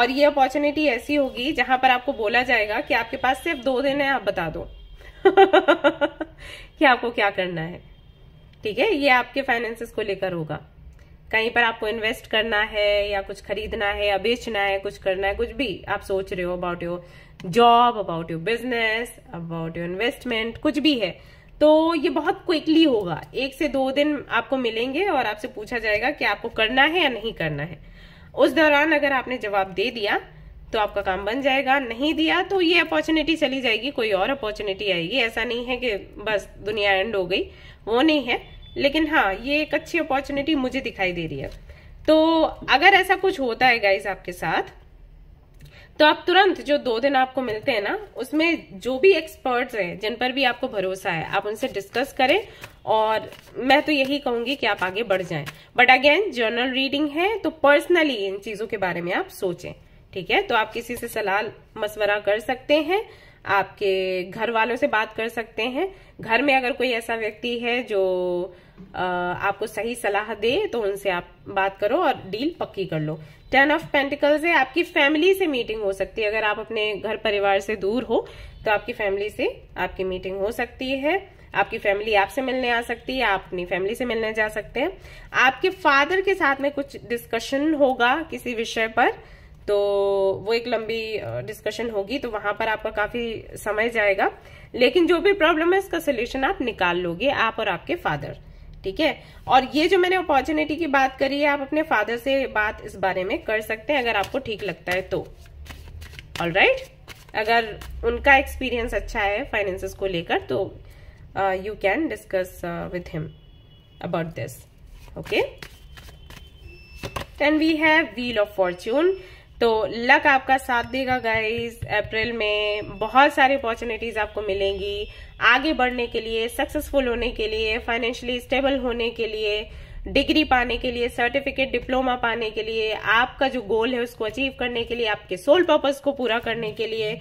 Speaker 1: और ये अपॉर्चुनिटी ऐसी होगी जहां पर आपको बोला जाएगा कि आपके पास सिर्फ दो दिन है आप बता दो कि आपको क्या करना है ठीक है ये आपके फाइनेंसिस को लेकर होगा कहीं पर आपको इन्वेस्ट करना है या कुछ खरीदना है या बेचना है कुछ करना है कुछ भी आप सोच रहे हो about your job about your business about your investment कुछ भी है तो ये बहुत क्विकली होगा एक से दो दिन आपको मिलेंगे और आपसे पूछा जाएगा कि आपको करना है या नहीं करना है उस दौरान अगर आपने जवाब दे दिया तो आपका काम बन जाएगा नहीं दिया तो ये अपॉर्चुनिटी चली जाएगी कोई और अपॉर्चुनिटी आएगी ऐसा नहीं है कि बस दुनिया एंड हो गई वो नहीं है लेकिन हाँ ये एक अच्छी अपॉर्चुनिटी मुझे दिखाई दे रही है तो अगर ऐसा कुछ होता है गाइज आपके साथ तो आप तुरंत जो दो दिन आपको मिलते हैं ना उसमें जो भी एक्सपर्ट्स हैं जिन पर भी आपको भरोसा है आप उनसे डिस्कस करें और मैं तो यही कहूंगी कि आप आगे बढ़ जाएं बट अगेन जर्नल रीडिंग है तो पर्सनली इन चीजों के बारे में आप सोचें ठीक है तो आप किसी से सलाह मशवरा कर सकते हैं आपके घर वालों से बात कर सकते हैं घर में अगर कोई ऐसा व्यक्ति है जो आपको सही सलाह दे तो उनसे आप बात करो और डील पक्की कर लो टेन ऑफ पेंटिकल्स है आपकी फैमिली से मीटिंग हो सकती है अगर आप अपने घर परिवार से दूर हो तो आपकी फैमिली से आपकी मीटिंग हो सकती है आपकी फैमिली आपसे मिलने आ सकती है आप अपनी फैमिली से मिलने जा सकते हैं आपके फादर के साथ में कुछ डिस्कशन होगा किसी विषय पर तो वो एक लंबी डिस्कशन होगी तो वहां पर आपका काफी समय जाएगा लेकिन जो भी प्रॉब्लम है उसका सोल्यूशन आप निकाल लोगे आप और आपके फादर ठीक है और ये जो मैंने अपॉर्चुनिटी की बात करी है आप अपने फादर से बात इस बारे में कर सकते हैं अगर आपको ठीक लगता है तो ऑल राइट right? अगर उनका एक्सपीरियंस अच्छा है फाइनेंस को लेकर तो you can discuss with him about this okay then we have wheel of fortune तो लक आपका साथ देगा गाइज अप्रैल में बहुत सारी अपॉर्चुनिटीज आपको मिलेंगी आगे बढ़ने के लिए सक्सेसफुल होने के लिए फाइनेंशियली स्टेबल होने के लिए डिग्री पाने के लिए सर्टिफिकेट डिप्लोमा पाने के लिए आपका जो गोल है उसको अचीव करने के लिए आपके सोल पर्पज को पूरा करने के लिए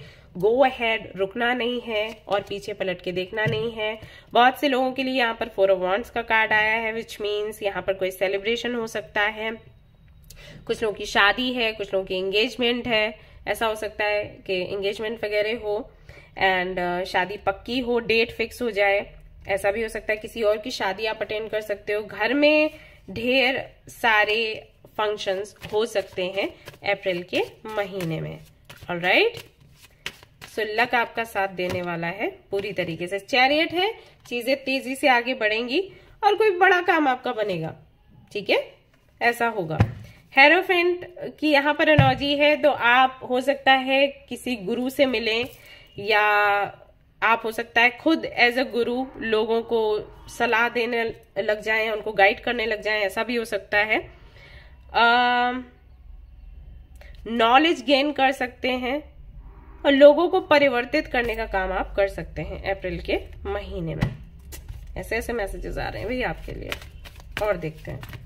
Speaker 1: गो अहेड रुकना नहीं है और पीछे पलट के देखना नहीं है बहुत से लोगों के लिए यहाँ पर फोर वॉन्ट्स का कार्ड आया है विच मीन्स यहाँ पर कोई सेलिब्रेशन हो सकता है कुछ लोगों की शादी है कुछ लोगों की एंगेजमेंट है ऐसा हो सकता है कि एंगेजमेंट वगैरह हो एंड uh, शादी पक्की हो डेट फिक्स हो जाए ऐसा भी हो सकता है किसी और की शादी आप अटेंड कर सकते हो घर में ढेर सारे फंक्शंस हो सकते हैं अप्रैल के महीने में ऑल राइट सो लक आपका साथ देने वाला है पूरी तरीके से चैरियट है चीजें तेजी से आगे बढ़ेंगी और कोई बड़ा काम आपका बनेगा ठीक है ऐसा होगा हेरोफेंट की यहाँ पर एनर्जी है तो आप हो सकता है किसी गुरु से मिलें या आप हो सकता है खुद एज अ गुरु लोगों को सलाह देने लग जाएं उनको गाइड करने लग जाएं ऐसा भी हो सकता है नॉलेज गेन कर सकते हैं और लोगों को परिवर्तित करने का काम आप कर सकते हैं अप्रैल के महीने में ऐसे ऐसे मैसेजेस आ रहे हैं भैया आपके लिए और देखते हैं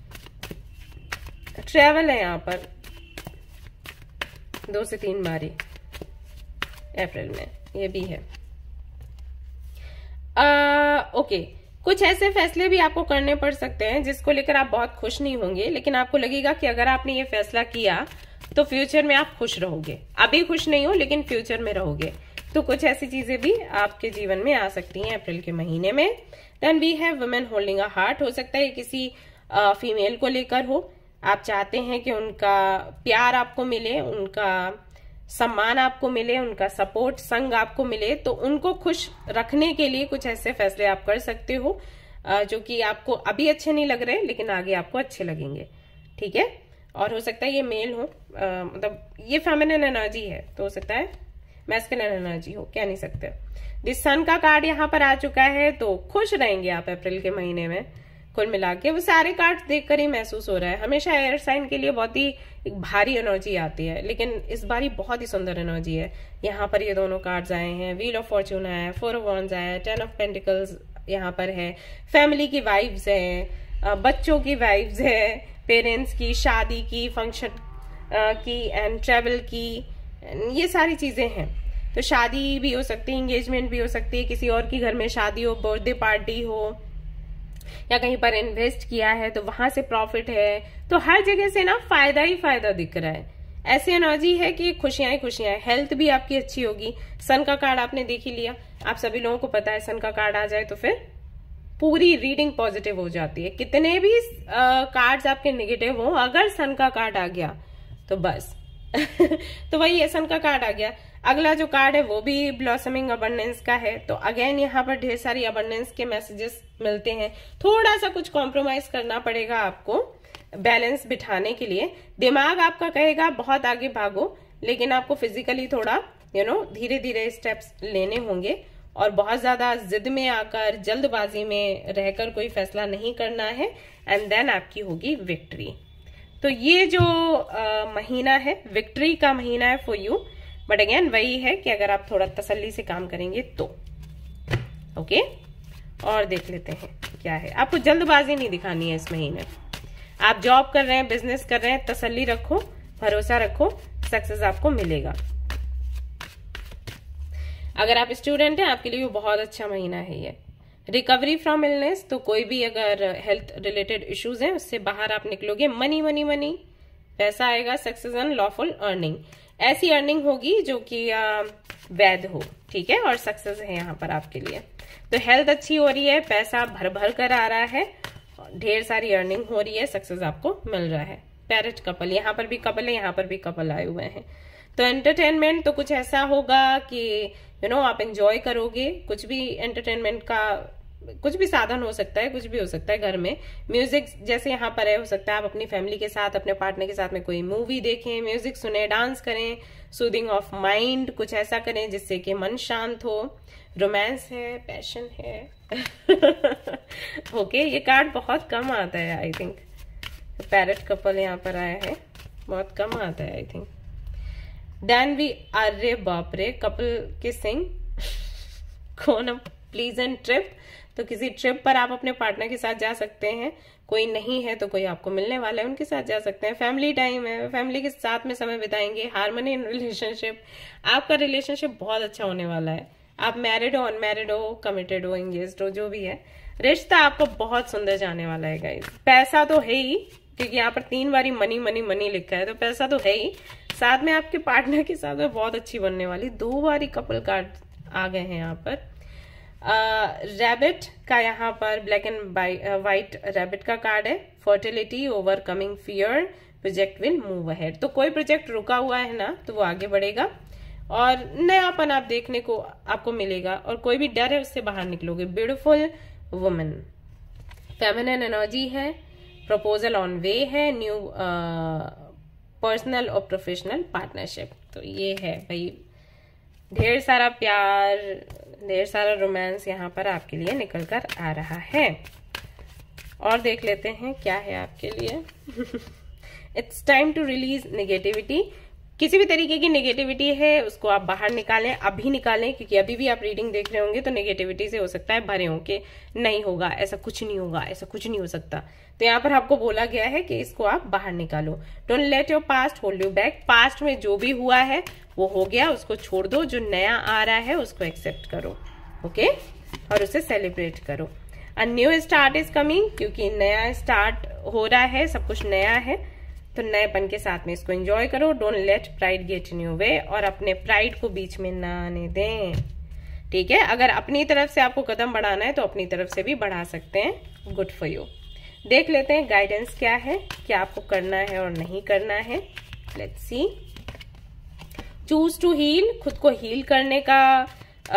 Speaker 1: ट्रेवल है यहाँ पर दो से तीन बारी अप्रैल में ये भी है आ, ओके कुछ ऐसे फैसले भी आपको करने पड़ सकते हैं जिसको लेकर आप बहुत खुश नहीं होंगे लेकिन आपको लगेगा कि अगर आपने ये फैसला किया तो फ्यूचर में आप खुश रहोगे अभी खुश नहीं हो लेकिन फ्यूचर में रहोगे तो कुछ ऐसी चीजें भी आपके जीवन में आ सकती हैं अप्रैल के महीने में then we have women holding a heart हो सकता है किसी फीमेल को लेकर हो आप चाहते हैं कि उनका प्यार आपको मिले उनका सम्मान आपको मिले उनका सपोर्ट संग आपको मिले तो उनको खुश रखने के लिए कुछ ऐसे फैसले आप कर सकते हो जो कि आपको अभी अच्छे नहीं लग रहे लेकिन आगे आपको अच्छे लगेंगे ठीक है और हो सकता है ये मेल हो मतलब ये फेमिनिन एनर्जी है तो हो सकता है मैस्किन एनर्जी हो क्या नहीं सकते दिस सन का कार्ड यहाँ पर आ चुका है तो खुश रहेंगे आप अप्रैल के महीने में कुल मिला के वो सारे कार्ड देखकर ही महसूस हो रहा है हमेशा एयर साइन के लिए बहुत ही भारी एनर्जी आती है लेकिन इस बार ही बहुत ही सुंदर एनर्जी है यहाँ पर ये दोनों कार्ड्स आए हैं व्हील ऑफ फॉर्चून आया है फोर वॉन्स आया है टेन ऑफ पेंटिकल्स यहाँ पर है फैमिली की वाइब्स हैं बच्चों की वाइब्स है पेरेंट्स की शादी की फंक्शन की एंड ट्रेवल की ये सारी चीज़ें हैं तो शादी भी हो सकती है इंगेजमेंट भी हो सकती है किसी और के घर में शादी हो बर्थडे पार्टी हो या कहीं पर इन्वेस्ट किया है तो वहां से प्रॉफिट है तो हर जगह से ना फायदा ही फायदा दिख रहा है ऐसी एनर्जी है कि खुशियां ही खुशियां हेल्थ भी आपकी अच्छी होगी सन का कार्ड आपने देख ही लिया आप सभी लोगों को पता है सन का कार्ड आ जाए तो फिर पूरी रीडिंग पॉजिटिव हो जाती है कितने भी कार्ड्स आपके निगेटिव हो अगर सन का कार्ड आ गया तो बस तो वही है सन का कार्ड आ गया अगला जो कार्ड है वो भी ब्लॉसमिंग अबंडेंस का है तो अगेन यहाँ पर ढेर सारी अबंडेंस के मैसेजेस मिलते हैं थोड़ा सा कुछ कॉम्प्रोमाइज करना पड़ेगा आपको बैलेंस बिठाने के लिए दिमाग आपका कहेगा बहुत आगे भागो लेकिन आपको फिजिकली थोड़ा यू नो धीरे धीरे स्टेप्स लेने होंगे और बहुत ज्यादा जिद में आकर जल्दबाजी में रहकर कोई फैसला नहीं करना है एंड देन आपकी होगी विक्ट्री तो ये जो आ, महीना है विक्ट्री का महीना है फॉर यू बट अगेन वही है कि अगर आप थोड़ा तसल्ली से काम करेंगे तो ओके और देख लेते हैं क्या है आपको जल्दबाजी नहीं दिखानी है इस महीने आप जॉब कर रहे हैं बिजनेस कर रहे हैं तसल्ली रखो भरोसा रखो सक्सेस आपको मिलेगा अगर आप स्टूडेंट हैं आपके लिए बहुत अच्छा महीना है ये रिकवरी फ्रॉम इलनेस तो कोई भी अगर हेल्थ रिलेटेड इश्यूज हैं उससे बाहर आप निकलोगे मनी मनी मनी पैसा आएगा सक्सेस एंड लॉफुल अर्निंग ऐसी अर्निंग होगी जो कि वैध हो ठीक है और सक्सेस है यहाँ पर आपके लिए तो हेल्थ अच्छी हो रही है पैसा भर भर कर आ रहा है ढेर सारी अर्निंग हो रही है सक्सेस आपको मिल रहा है पैरट कपल यहाँ पर भी कपल है यहाँ पर भी कपल आए हुए हैं तो एंटरटेनमेंट तो कुछ ऐसा होगा कि यू you नो know, आप एंजॉय करोगे कुछ भी एंटरटेनमेंट का कुछ भी साधन हो सकता है कुछ भी हो सकता है घर में म्यूजिक जैसे यहाँ पर है हो सकता है आप अपनी फैमिली के साथ अपने पार्टनर के साथ में कोई मूवी देखें म्यूजिक सुने डांस करें सूदिंग ऑफ माइंड कुछ ऐसा करें जिससे कि मन शांत हो रोमांस है पैशन है ओके okay, ये कार्ड बहुत कम आता है आई थिंक पैरट कपल यहाँ पर आया है बहुत कम आता है आई थिंक देन वी अरे बापरे कपल किसिंग कौन एंड ट्रिप तो किसी ट्रिप पर आप अपने पार्टनर के साथ जा सकते हैं कोई नहीं है तो कोई आपको मिलने वाला है उनके साथ जा सकते हैं फैमिली टाइम है फैमिली के साथ में समय बिताएंगे हारमोनी इन रिलेशनशिप आपका रिलेशनशिप बहुत अच्छा होने वाला है आप मैरिड हो अनमेरिड हो कमिटेड हो एंगेज हो जो भी है रिश्ता आपको बहुत सुंदर जाने वाला है गाइज पैसा तो है ही क्योंकि यहाँ पर तीन बारी मनी मनी मनी लिखा है तो पैसा तो है ही साथ में आपके पार्टनर के साथ में बहुत अच्छी बनने वाली दो बारी कपल कार्ड आ गए हैं यहाँ पर रैबिट का यहाँ पर ब्लैक एंड वाइट रैबिट का कार्ड है fertility overcoming fear project will move ahead तो कोई प्रोजेक्ट रुका हुआ है ना तो वो आगे बढ़ेगा और नयापन आप देखने को आपको मिलेगा और कोई भी डर है उससे बाहर निकलोगे ब्यूटिफुल वुमेन फेमिनिन एनर्जी है प्रपोजल ऑन वे है न्यू पर्सनल और प्रोफेशनल पार्टनरशिप तो ये है भाई ढेर सारा प्यार ढेर सारा रोमांस यहाँ पर आपके लिए निकल कर आ रहा है और देख लेते हैं क्या है आपके लिए it's time to release negativity किसी भी तरीके की नेगेटिविटी है उसको आप बाहर निकालें अभी निकालें क्योंकि अभी भी आप रीडिंग देख रहे होंगे तो नेगेटिविटी से हो सकता है भरे होंगे नहीं होगा ऐसा कुछ नहीं होगा ऐसा कुछ नहीं हो सकता तो यहाँ पर आपको बोला गया है कि इसको आप बाहर निकालो don't let your past hold you back past में जो भी हुआ है वो हो गया उसको छोड़ दो जो नया आ रहा है उसको एक्सेप्ट करो ओके और उसे सेलिब्रेट करो a new start is coming क्योंकि नया स्टार्ट हो रहा है सब कुछ नया है तो नएपन के साथ में इसको एंजॉय करो don't let pride get in you way और अपने प्राइड को बीच में ना आने दें ठीक है अगर अपनी तरफ से आपको कदम बढ़ाना है तो अपनी तरफ से भी बढ़ा सकते हैं गुड फॉर यू देख लेते हैं गाइडेंस क्या है क्या आपको करना है और नहीं करना है let's see choose to heal खुद को हील करने का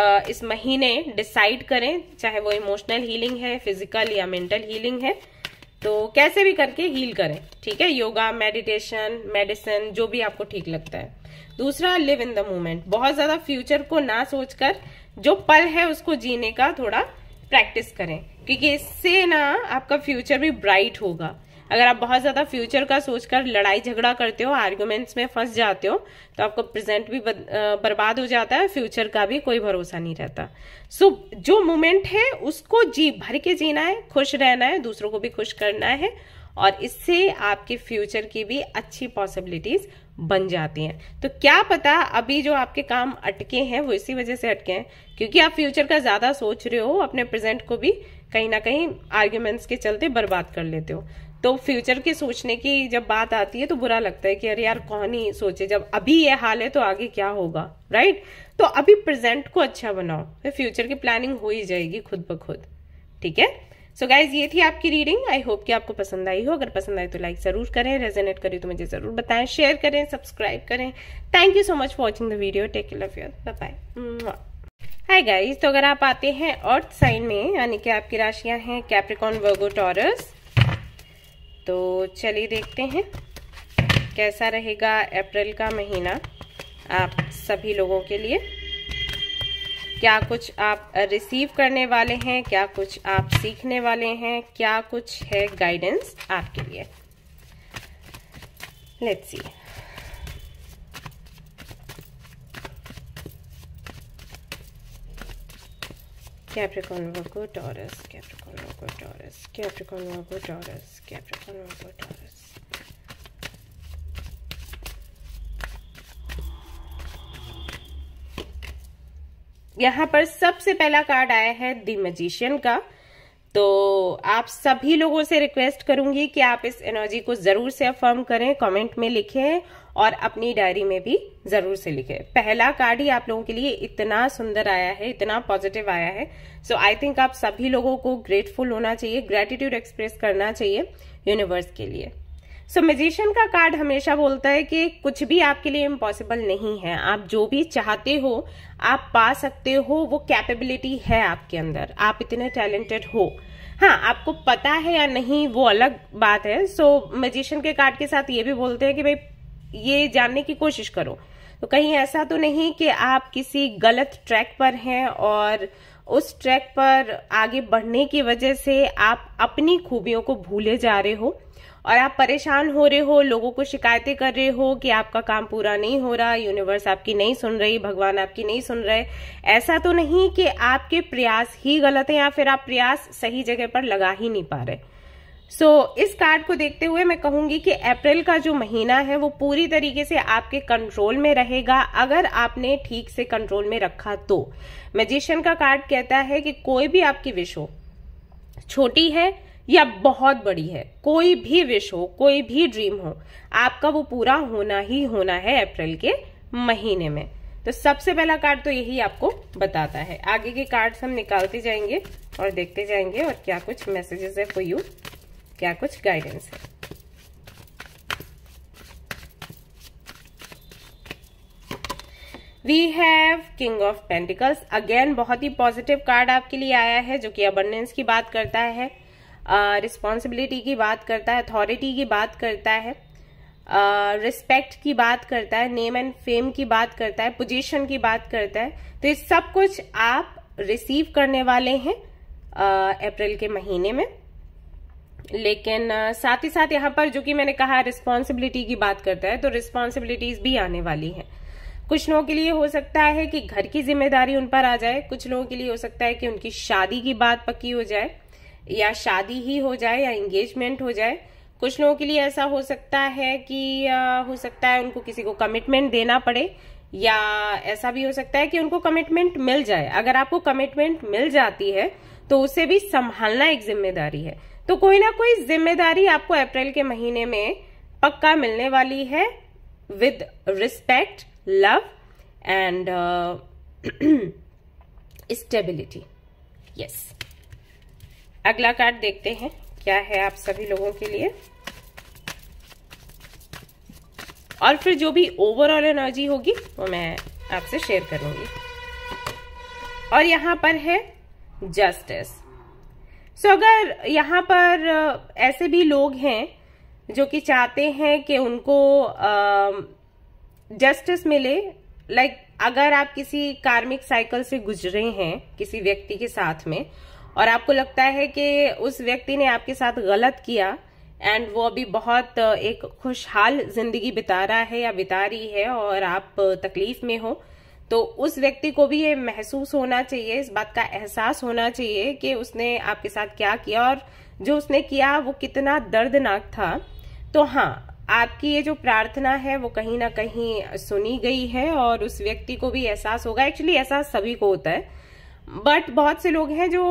Speaker 1: Uh, इस महीने डिसाइड करें चाहे वो इमोशनल हीलिंग है फिजिकल या मेंटल हीलिंग है तो कैसे भी करके हील करें ठीक है योगा मेडिटेशन मेडिसिन जो भी आपको ठीक लगता है दूसरा लिव इन द मोमेंट बहुत ज्यादा फ्यूचर को ना सोचकर जो पल है उसको जीने का थोड़ा प्रैक्टिस करें क्योंकि इससे ना आपका फ्यूचर भी ब्राइट होगा अगर आप बहुत ज़्यादा फ्यूचर का सोचकर लड़ाई झगड़ा करते हो आर्ग्यूमेंट्स में फंस जाते हो तो आपको प्रेजेंट भी बर्बाद हो जाता है फ्यूचर का भी कोई भरोसा नहीं रहता सो so, जो मोमेंट है उसको जी भर के जीना है खुश रहना है दूसरों को भी खुश करना है और इससे आपके फ्यूचर की भी अच्छी पॉसिबिलिटीज बन जाती हैं तो क्या पता अभी जो आपके काम अटके हैं वो इसी वजह से अटके हैं क्योंकि आप फ्यूचर का ज़्यादा सोच रहे हो अपने प्रेजेंट को भी कहीं ना कहीं आर्ग्यूमेंट्स के चलते बर्बाद कर लेते हो तो फ्यूचर के सोचने की जब बात आती है तो बुरा लगता है कि अरे यार कौन ही सोचे जब अभी ये हाल है तो आगे क्या होगा राइट तो अभी प्रेजेंट को अच्छा बनाओ फिर फ्यूचर की प्लानिंग हो ही जाएगी खुद ब खुद ठीक है सो so गाइज ये थी आपकी रीडिंग आई होप कि आपको पसंद आई हो अगर पसंद आई तो लाइक जरूर करें रेजोनेट करें तो मुझे जरूर बताएं शेयर करें सब्सक्राइब करें thank you so much for watching the video take love your bye hi guys तो अगर आप आते हैं अर्थ साइन में यानी कि आपकी राशियां हैं कैप्रिकॉन वर्गो टॉरस तो चलिए देखते हैं कैसा रहेगा अप्रैल का महीना आप सभी लोगों के लिए क्या कुछ आप रिसीव करने वाले हैं क्या कुछ आप सीखने वाले हैं क्या कुछ है गाइडेंस आपके लिए let's see Capricorn Virgo Taurus Capricorn Virgo Taurus Capricorn Virgo Taurus capture the robot artists. यहाँ पर सबसे पहला कार्ड आया है दी मजिशियन का तो आप सभी लोगों से रिक्वेस्ट करूंगी कि आप इस एनर्जी को जरूर से अफर्म करें कमेंट में लिखें और अपनी डायरी में भी जरूर से लिखे पहला कार्ड ही आप लोगों के लिए इतना सुंदर आया है इतना पॉजिटिव आया है सो आई थिंक आप सभी लोगों को ग्रेटफुल होना चाहिए ग्रेटिट्यूड एक्सप्रेस करना चाहिए यूनिवर्स के लिए सो so, मेजिशियन का कार्ड हमेशा बोलता है कि कुछ भी आपके लिए इम्पॉसिबल नहीं है आप जो भी चाहते हो आप पा सकते हो वो कैपेबिलिटी है आपके अंदर आप इतने टैलेंटेड हो हाँ आपको पता है या नहीं वो अलग बात है सो so, मेजिशियन के कार्ड के साथ ये भी बोलते हैं कि भाई ये जानने की कोशिश करो तो कहीं ऐसा तो नहीं कि आप किसी गलत ट्रैक पर हैं और उस ट्रैक पर आगे बढ़ने की वजह से आप अपनी खूबियों को भूले जा रहे हो और आप परेशान हो रहे हो लोगों को शिकायतें कर रहे हो कि आपका काम पूरा नहीं हो रहा यूनिवर्स आपकी नहीं सुन रही भगवान आपकी नहीं सुन रहे ऐसा तो नहीं कि आपके प्रयास ही गलत है या फिर आप प्रयास सही जगह पर लगा ही नहीं पा रहे सो so, इस कार्ड को देखते हुए मैं कहूंगी कि अप्रैल का जो महीना है वो पूरी तरीके से आपके कंट्रोल में रहेगा अगर आपने ठीक से कंट्रोल में रखा तो मैजिशियन का कार्ड कहता है कि कोई भी आपकी विश हो छोटी है या बहुत बड़ी है कोई भी विश हो कोई भी ड्रीम हो आपका वो पूरा होना ही होना है अप्रैल के महीने में तो सबसे पहला कार्ड तो यही आपको बताता है आगे के कार्ड हम निकालते जाएंगे और देखते जाएंगे और क्या कुछ मैसेजेस है फॉर यू क्या कुछ गाइडेंस है we have king of pentacles again बहुत ही पॉजिटिव कार्ड आपके लिए आया है जो कि अबंडेंस की बात करता है रिस्पॉन्सिबिलिटी uh, की बात करता है अथॉरिटी की बात करता है रिस्पेक्ट uh, की बात करता है नेम एंड फेम की बात करता है पोजीशन की बात करता है तो ये सब कुछ आप रिसीव करने वाले हैं अप्रैल uh, के महीने में लेकिन साथ ही साथ यहाँ पर जो कि मैंने कहा रिस्पॉन्सिबिलिटी की बात करता है तो रिस्पॉन्सिबिलिटीज भी आने वाली हैं कुछ लोगों के लिए हो सकता है कि घर की जिम्मेदारी उन पर आ जाए कुछ लोगों के लिए हो सकता है कि उनकी शादी की बात पक्की हो जाए या शादी ही हो जाए या एंगेजमेंट हो जाए कुछ लोगों के लिए ऐसा हो सकता है कि आ, हो सकता है उनको किसी को कमिटमेंट देना पड़े या ऐसा भी हो सकता है कि उनको कमिटमेंट मिल जाए अगर आपको कमिटमेंट मिल जाती है तो उसे भी संभालना एक जिम्मेदारी है तो कोई ना कोई जिम्मेदारी आपको अप्रैल के महीने में पक्का मिलने वाली है with respect love and stability yes अगला कार्ड देखते हैं क्या है आप सभी लोगों के लिए और फिर जो भी ओवरऑल एनर्जी होगी वो मैं आपसे शेयर करूंगी और यहां पर है जस्टिस सो so, अगर यहाँ पर ऐसे भी लोग हैं जो कि चाहते हैं कि उनको जस्टिस मिले लाइक like, अगर आप किसी कार्मिक साइकिल से गुजरे हैं किसी व्यक्ति के साथ में और आपको लगता है कि उस व्यक्ति ने आपके साथ गलत किया एंड वो अभी बहुत एक खुशहाल जिंदगी बिता रहा है या बिता रही है और आप तकलीफ में हो तो उस व्यक्ति को भी ये महसूस होना चाहिए इस बात का एहसास होना चाहिए कि उसने आपके साथ क्या किया और जो उसने किया वो कितना दर्दनाक था तो हाँ आपकी ये जो प्रार्थना है वो कहीं ना कहीं सुनी गई है और उस व्यक्ति को भी एहसास होगा एक्चुअली एहसास सभी को होता है बट बहुत से लोग हैं जो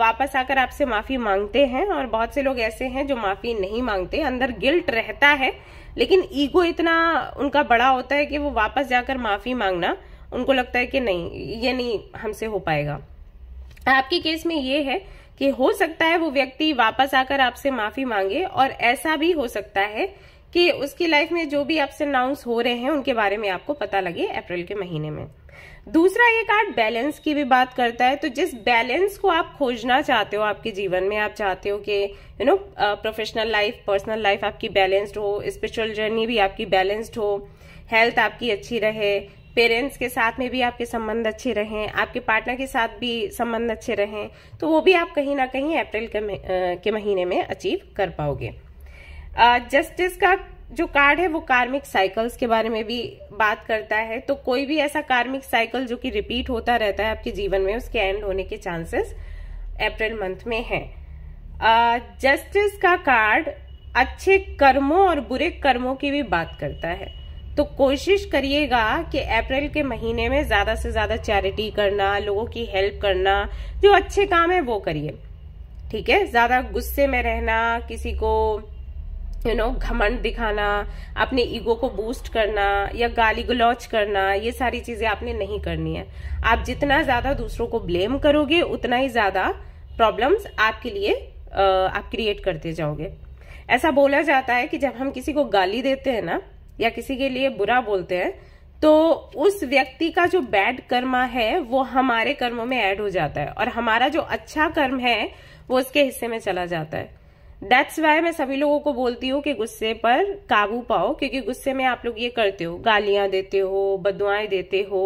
Speaker 1: वापस आकर आपसे माफी मांगते हैं और बहुत से लोग ऐसे हैं जो माफी नहीं मांगते अंदर गिल्ट रहता है लेकिन ईगो इतना उनका बड़ा होता है कि वो वापस जाकर माफी मांगना उनको लगता है कि नहीं ये नहीं हमसे हो पाएगा आपके केस में ये है कि हो सकता है वो व्यक्ति वापस आकर आपसे माफी मांगे और ऐसा भी हो सकता है कि उसकी लाइफ में जो भी अप्स एंड डाउन हो रहे हैं उनके बारे में आपको पता लगे अप्रैल के महीने में दूसरा ये कार्ड बैलेंस की भी बात करता है तो जिस बैलेंस को आप खोजना चाहते हो आपके जीवन में आप चाहते हो कि you know professional life personal life आपकी बैलेंस्ड हो स्पिरिचुअल जर्नी भी आपकी बैलेंस्ड हो हेल्थ आपकी अच्छी रहे पेरेंट्स के साथ में भी आपके संबंध अच्छे रहें आपके पार्टनर के साथ भी संबंध अच्छे रहें तो वो भी आप कहीं ना कहीं अप्रैल के, के महीने में अचीव कर पाओगे जस्टिस का जो कार्ड है वो कार्मिक साइकिल्स के बारे में भी बात करता है तो कोई भी ऐसा कार्मिक साइकिल जो कि रिपीट होता रहता है आपके जीवन में उसके एंड होने के चांसेस अप्रैल मंथ में है जस्टिस का कार्ड अच्छे कर्मों और बुरे कर्मों की भी बात करता है तो कोशिश करिएगा कि अप्रैल के महीने में ज़्यादा से ज़्यादा चैरिटी करना लोगों की हेल्प करना जो अच्छे काम है वो करिए ठीक है ज़्यादा गुस्से में रहना किसी को यू नो घमंड दिखाना अपने ईगो को बूस्ट करना या गाली गलौच करना ये सारी चीज़ें आपने नहीं करनी है आप जितना ज़्यादा दूसरों को ब्लेम करोगे उतना ही ज़्यादा प्रॉब्लम्स आपके लिए आप क्रिएट करते जाओगे ऐसा बोला जाता है कि जब हम किसी को गाली देते हैं ना या किसी के लिए बुरा बोलते हैं तो उस व्यक्ति का जो बैड कर्मा है वो हमारे कर्मों में ऐड हो जाता है और हमारा जो अच्छा कर्म है वो उसके हिस्से में चला जाता है डेट्स वाई मैं सभी लोगों को बोलती हूँ कि गुस्से पर काबू पाओ क्योंकि गुस्से में आप लोग ये करते हो गालियां देते हो बदुआएं देते हो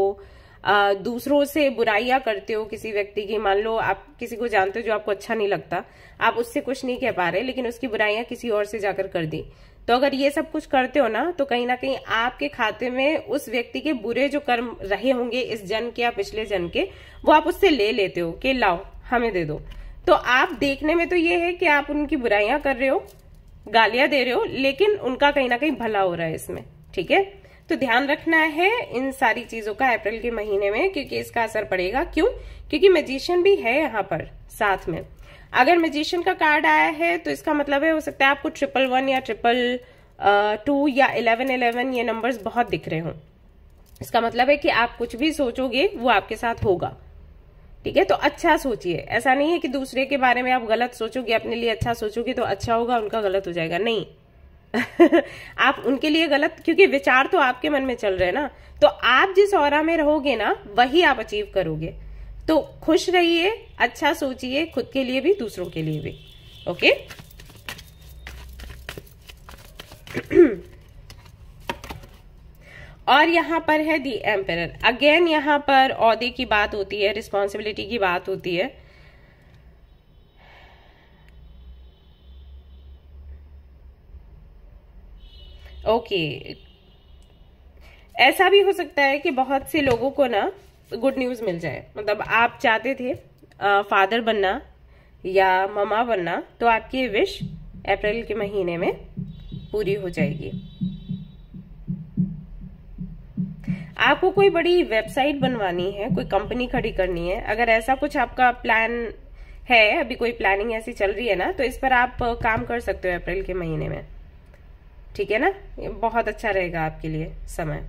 Speaker 1: दूसरों से बुराइयां करते हो किसी व्यक्ति की मान लो आप किसी को जानते हो जो आपको अच्छा नहीं लगता आप उससे कुछ नहीं कह पा रहे लेकिन उसकी बुराइयां किसी और से जाकर कर दी तो अगर ये सब कुछ करते हो ना तो कहीं ना कहीं आपके खाते में उस व्यक्ति के बुरे जो कर्म रहे होंगे इस जन्म के या पिछले जन्म के वो आप उससे ले लेते हो कि लाओ हमें दे दो तो आप देखने में तो ये है कि आप उनकी बुराइयां कर रहे हो गालियां दे रहे हो लेकिन उनका कहीं ना कहीं भला हो रहा है इसमें ठीक है तो ध्यान रखना है इन सारी चीजों का अप्रैल के महीने में क्योंकि इसका असर पड़ेगा क्यों क्योंकि मेजिशियन भी है यहाँ पर साथ में अगर मेजिशियन का कार्ड आया है तो इसका मतलब है हो सकता है आपको ट्रिपल वन या ट्रिपल टू या इलेवन इलेवन ये नंबर्स बहुत दिख रहे हों इसका मतलब है कि आप कुछ भी सोचोगे वो आपके साथ होगा ठीक है तो अच्छा सोचिए ऐसा नहीं है कि दूसरे के बारे में आप गलत सोचोगे अपने लिए अच्छा सोचोगे तो अच्छा होगा उनका गलत हो जाएगा नहीं आप उनके लिए गलत क्योंकि विचार तो आपके मन में चल रहे हैं ना तो आप जिस और में रहोगे ना वही आप अचीव करोगे तो खुश रहिए अच्छा सोचिए खुद के लिए भी दूसरों के लिए भी ओके और यहां पर है दी एम्पेरर अगेन यहां पर औदे की बात होती है रिस्पॉन्सिबिलिटी की बात होती है ओके ऐसा भी हो सकता है कि बहुत से लोगों को ना गुड न्यूज़ मिल जाए मतलब आप चाहते थे आ, फादर बनना या ममा बनना तो आपकी विश अप्रैल के महीने में पूरी हो जाएगी आपको कोई बड़ी वेबसाइट बनवानी है कोई कंपनी खड़ी करनी है अगर ऐसा कुछ आपका प्लान है अभी कोई प्लानिंग ऐसी चल रही है ना तो इस पर आप काम कर सकते हो अप्रैल के महीने में ठीक है ना ये बहुत अच्छा रहेगा आपके लिए समय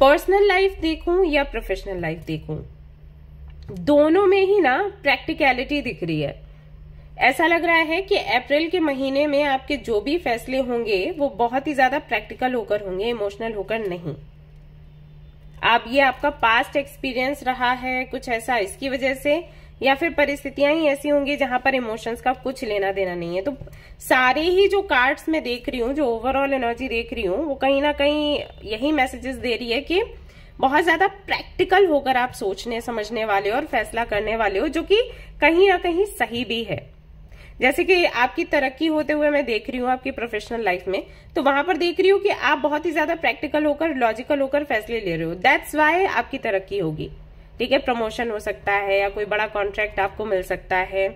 Speaker 1: पर्सनल लाइफ देखूं या प्रोफेशनल लाइफ देखूं दोनों में ही ना प्रैक्टिकलिटी दिख रही है ऐसा लग रहा है कि अप्रैल के महीने में आपके जो भी फैसले होंगे वो बहुत ही ज्यादा प्रैक्टिकल होकर होंगे इमोशनल होकर नहीं आप ये आपका पास्ट एक्सपीरियंस रहा है कुछ ऐसा इसकी वजह से या फिर परिस्थितियां ही ऐसी होंगी जहां पर इमोशंस का कुछ लेना देना नहीं है तो सारे ही जो कार्ड्स में देख रही हूँ जो ओवरऑल एनर्जी देख रही हूँ वो कहीं ना कहीं यही मैसेजेस दे रही है कि बहुत ज्यादा प्रैक्टिकल होकर आप सोचने समझने वाले और फैसला करने वाले हो जो कि कहीं ना कहीं सही भी है जैसे कि आपकी तरक्की होते हुए मैं देख रही हूँ आपकी प्रोफेशनल लाइफ में तो वहां पर देख रही हूँ कि आप बहुत ही ज्यादा प्रैक्टिकल होकर लॉजिकल होकर फैसले ले रहे हो दैट्स वाई आपकी तरक्की होगी ठीक है प्रमोशन हो सकता है या कोई बड़ा कॉन्ट्रैक्ट आपको मिल सकता है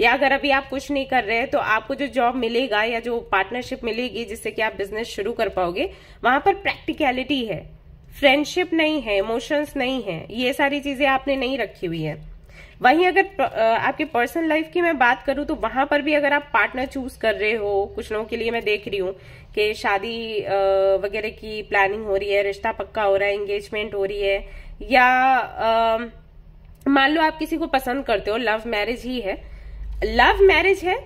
Speaker 1: या अगर अभी आप कुछ नहीं कर रहे हैं तो आपको जो जॉब मिलेगा या जो पार्टनरशिप मिलेगी जिससे कि आप बिजनेस शुरू कर पाओगे वहां पर प्रैक्टिकलिटी है फ्रेंडशिप नहीं है इमोशंस नहीं है ये सारी चीजें आपने नहीं रखी हुई है वहीं अगर आपके पर्सनल लाइफ की मैं बात करूं तो वहां पर भी अगर आप पार्टनर चूज कर रहे हो कुछ लोगों के लिए मैं देख रही हूँ कि शादी वगैरह की प्लानिंग हो रही है रिश्ता पक्का हो रहा है एंगेजमेंट हो रही है या मान लो आप किसी को पसंद करते हो लव मैरिज ही है लव मैरिज है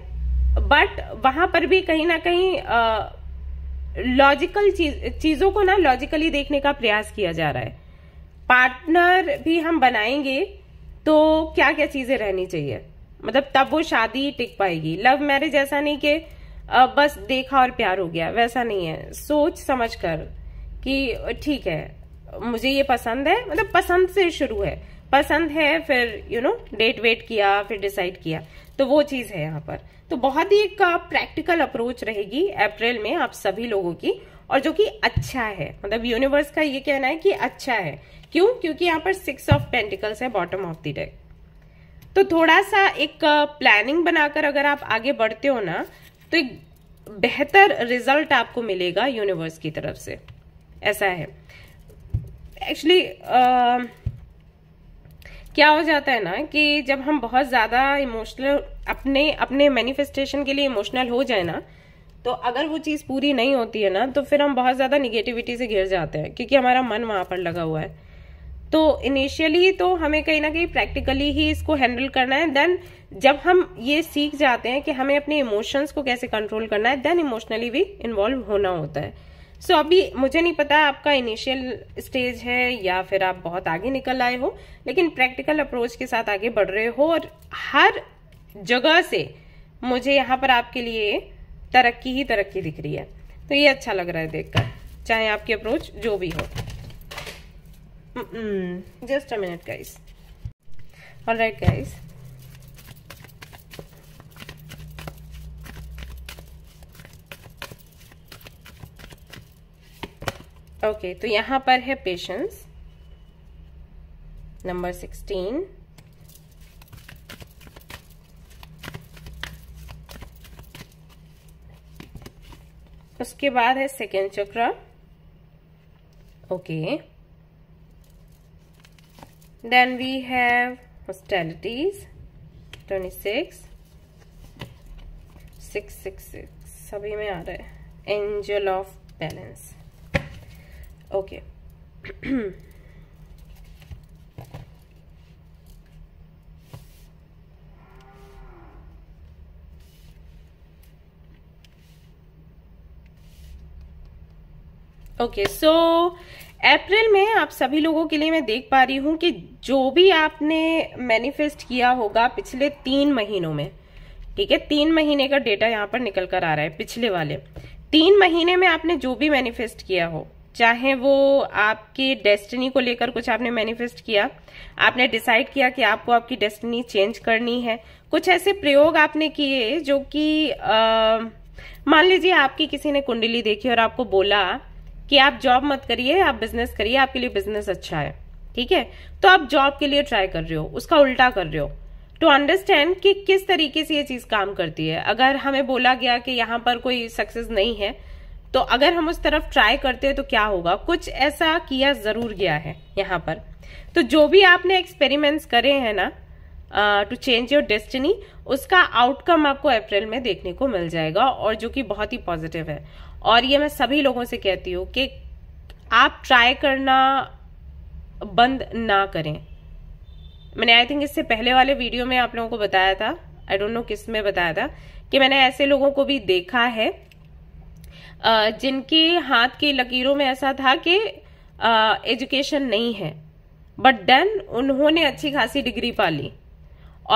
Speaker 1: बट वहां पर भी कहीं ना कहीं लॉजिकल चीज चीजों को ना लॉजिकली देखने का प्रयास किया जा रहा है पार्टनर भी हम बनाएंगे तो क्या क्या चीजें रहनी चाहिए मतलब तब वो शादी टिक पाएगी लव मैरिज ऐसा नहीं कि बस देखा और प्यार हो गया वैसा नहीं है सोच समझ कर कि ठीक है मुझे ये पसंद है मतलब पसंद से शुरू है पसंद है फिर यू नो डेट वेट किया फिर डिसाइड किया तो वो चीज़ है यहाँ पर तो बहुत ही एक प्रैक्टिकल अप्रोच रहेगी अप्रैल में आप सभी लोगों की और जो कि अच्छा है मतलब यूनिवर्स का ये कहना है कि अच्छा है क्यों क्योंकि यहाँ पर सिक्स ऑफ पेंटिकल्स है बॉटम ऑफ द डेक तो थोड़ा सा एक प्लानिंग बनाकर अगर आप आगे बढ़ते हो ना तो एक बेहतर रिजल्ट आपको मिलेगा यूनिवर्स की तरफ से ऐसा है एक्चुअली um, क्या हो जाता है ना कि जब हम बहुत ज़्यादा इमोशनल अपने अपने मैनिफेस्टेशन के लिए इमोशनल हो जाए ना तो अगर वो चीज़ पूरी नहीं होती है ना तो फिर हम बहुत ज़्यादा निगेटिविटी से घिर जाते हैं क्योंकि हमारा मन वहाँ पर लगा हुआ है तो इनिशियली तो हमें कहीं ना कहीं प्रैक्टिकली ही इसको हैंडल करना है देन जब हम ये सीख जाते हैं कि हमें अपने इमोशंस को कैसे कंट्रोल करना है देन इमोशनली भी इन्वॉल्व होना होता है सो so, अभी मुझे नहीं पता आपका इनिशियल स्टेज है या फिर आप बहुत आगे निकल आए हो लेकिन प्रैक्टिकल अप्रोच के साथ आगे बढ़ रहे हो और हर जगह से मुझे यहाँ पर आपके लिए तरक्की ही तरक्की दिख रही है तो ये अच्छा लग रहा है देखकर चाहे आपकी अप्रोच जो भी हो जस्ट अ मिनट गाइस और राइट गाइस ओके तो यहां पर है पेशेंस नंबर सिक्सटीन उसके बाद है second chakra okay then we have hostilities twenty six six six six सभी में आ रहा है angel of balance okay okay so April में आप सभी लोगों के लिए मैं देख पा रही हूं कि जो भी आपने मैनिफेस्ट किया होगा पिछले तीन महीनों में ठीक है तीन महीने का डेटा यहां पर निकल कर आ रहा है पिछले वाले तीन महीने में आपने जो भी मैनिफेस्ट किया हो चाहे वो आपकी डेस्टिनी को लेकर कुछ आपने मैनिफेस्ट किया आपने डिसाइड किया कि आपको आपकी डेस्टिनी चेंज करनी है कुछ ऐसे प्रयोग आपने किए जो कि मान लीजिए आपकी किसी ने कुंडली देखी और आपको बोला कि आप जॉब मत करिए आप बिजनेस करिए आपके लिए बिजनेस अच्छा है ठीक है तो आप जॉब के लिए ट्राई कर रहे हो उसका उल्टा कर रहे हो टू अंडरस्टैंड कि किस तरीके से ये चीज काम करती है अगर हमें बोला गया कि यहां पर कोई सक्सेस नहीं है तो अगर हम उस तरफ ट्राई करते हैं तो क्या होगा कुछ ऐसा किया जरूर गया है यहाँ पर तो जो भी आपने एक्सपेरिमेंट्स करे हैं ना टू चेंज योर डेस्टिनी उसका आउटकम आपको अप्रैल में देखने को मिल जाएगा और जो कि बहुत ही पॉजिटिव है और ये मैं सभी लोगों से कहती हूँ कि आप ट्राई करना बंद ना करें मैंने आई थिंक इससे पहले वाले वीडियो में आप लोगों को बताया था आई डोंट नो किस में बताया था कि मैंने ऐसे लोगों को भी देखा है जिनके हाथ की लकीरों में ऐसा था कि एजुकेशन नहीं है बट देन उन्होंने अच्छी खासी डिग्री पा ली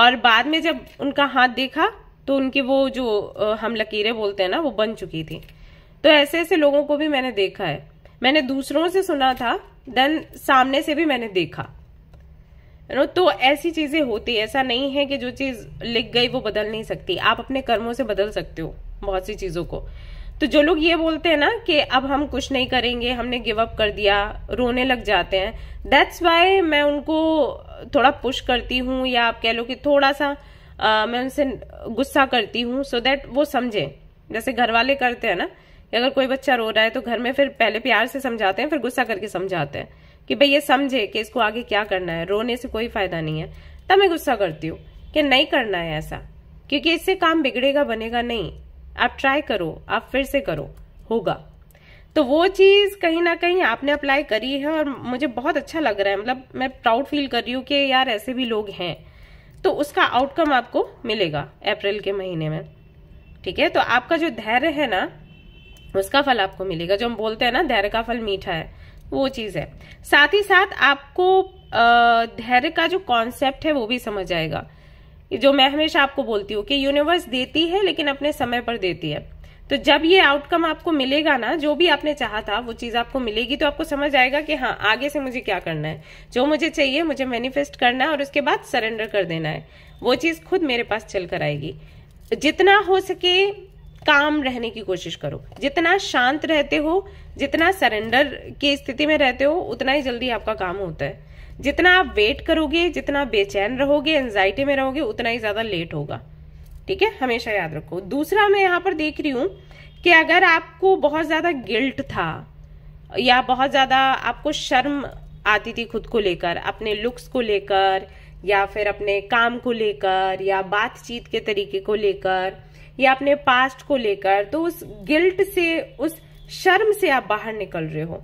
Speaker 1: और बाद में जब उनका हाथ देखा तो उनकी वो जो हम लकीरें बोलते हैं ना वो बन चुकी थी तो ऐसे ऐसे लोगों को भी मैंने देखा है मैंने दूसरों से सुना था देन सामने से भी मैंने देखा तो ऐसी चीजें होती ऐसा नहीं है कि जो चीज लिख गई वो बदल नहीं सकती आप अपने कर्मों से बदल सकते हो बहुत सी चीजों को तो जो लोग ये बोलते हैं ना कि अब हम कुछ नहीं करेंगे हमने गिव अप कर दिया रोने लग जाते हैं दैट्स वाई मैं उनको थोड़ा पुश करती हूँ या आप कह लो कि थोड़ा सा आ, मैं उनसे गुस्सा करती हूँ सो देट वो समझे जैसे घर वाले करते हैं ना कि अगर कोई बच्चा रो रहा है तो घर में फिर पहले प्यार से समझाते हैं फिर गुस्सा करके समझाते हैं कि भाई ये समझे कि इसको आगे क्या करना है रोने से कोई फायदा नहीं है तब मैं गुस्सा करती हूँ कि नहीं करना है ऐसा क्योंकि इससे काम बिगड़ेगा बनेगा नहीं आप ट्राई करो आप फिर से करो होगा तो वो चीज कहीं ना कहीं आपने अप्लाई करी है और मुझे बहुत अच्छा लग रहा है मतलब मैं प्राउड फील कर रही हूँ कि यार ऐसे भी लोग हैं तो उसका आउटकम आपको मिलेगा अप्रैल के महीने में ठीक है तो आपका जो धैर्य है ना उसका फल आपको मिलेगा जो हम बोलते हैं ना धैर्य का फल मीठा है वो चीज है साथ ही साथ आपको धैर्य का जो कॉन्सेप्ट है वो भी समझ आएगा जो मैं हमेशा आपको बोलती हूँ कि यूनिवर्स देती है लेकिन अपने समय पर देती है तो जब ये आउटकम आपको मिलेगा ना जो भी आपने चाहा था वो चीज आपको मिलेगी तो आपको समझ आएगा कि हाँ आगे से मुझे क्या करना है जो मुझे चाहिए मुझे मैनिफेस्ट करना है और उसके बाद सरेंडर कर देना है वो चीज खुद मेरे पास चल कर आएगी जितना हो सके काम रहने की कोशिश करो जितना शांत रहते हो जितना सरेंडर की स्थिति में रहते हो उतना ही जल्दी आपका काम होता है जितना आप वेट करोगे जितना बेचैन रहोगे एनजाइटी में रहोगे उतना ही ज़्यादा लेट होगा ठीक है हमेशा याद रखो दूसरा मैं यहाँ पर देख रही हूँ कि अगर आपको बहुत ज़्यादा गिल्ट था या बहुत ज़्यादा आपको शर्म आती थी खुद को लेकर अपने लुक्स को लेकर या फिर अपने काम को लेकर या बातचीत के तरीके को लेकर या अपने पास्ट को लेकर तो उस गिल्ट से उस शर्म से आप बाहर निकल रहे हो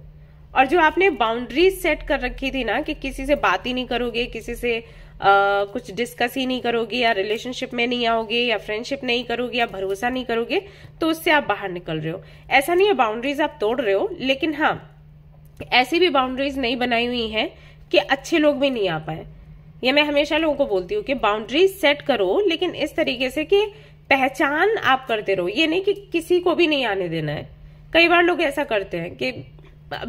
Speaker 1: और जो आपने बाउंड्री सेट कर रखी थी ना कि किसी से बात ही नहीं करोगे किसी से आ, कुछ डिस्कस ही नहीं करोगे या रिलेशनशिप में नहीं आओगे या फ्रेंडशिप नहीं करोगे या भरोसा नहीं करोगे तो उससे आप बाहर निकल रहे हो ऐसा नहीं है बाउंड्रीज आप तोड़ रहे हो लेकिन हाँ ऐसी भी बाउंड्रीज नहीं बनाई हुई है कि अच्छे लोग भी नहीं आ पाए ये मैं हमेशा लोगों को बोलती हूँ कि बाउंड्रीज सेट करो लेकिन इस तरीके से कि पहचान आप करते रहो ये नहीं कि किसी को भी नहीं आने देना है कई बार लोग ऐसा करते हैं कि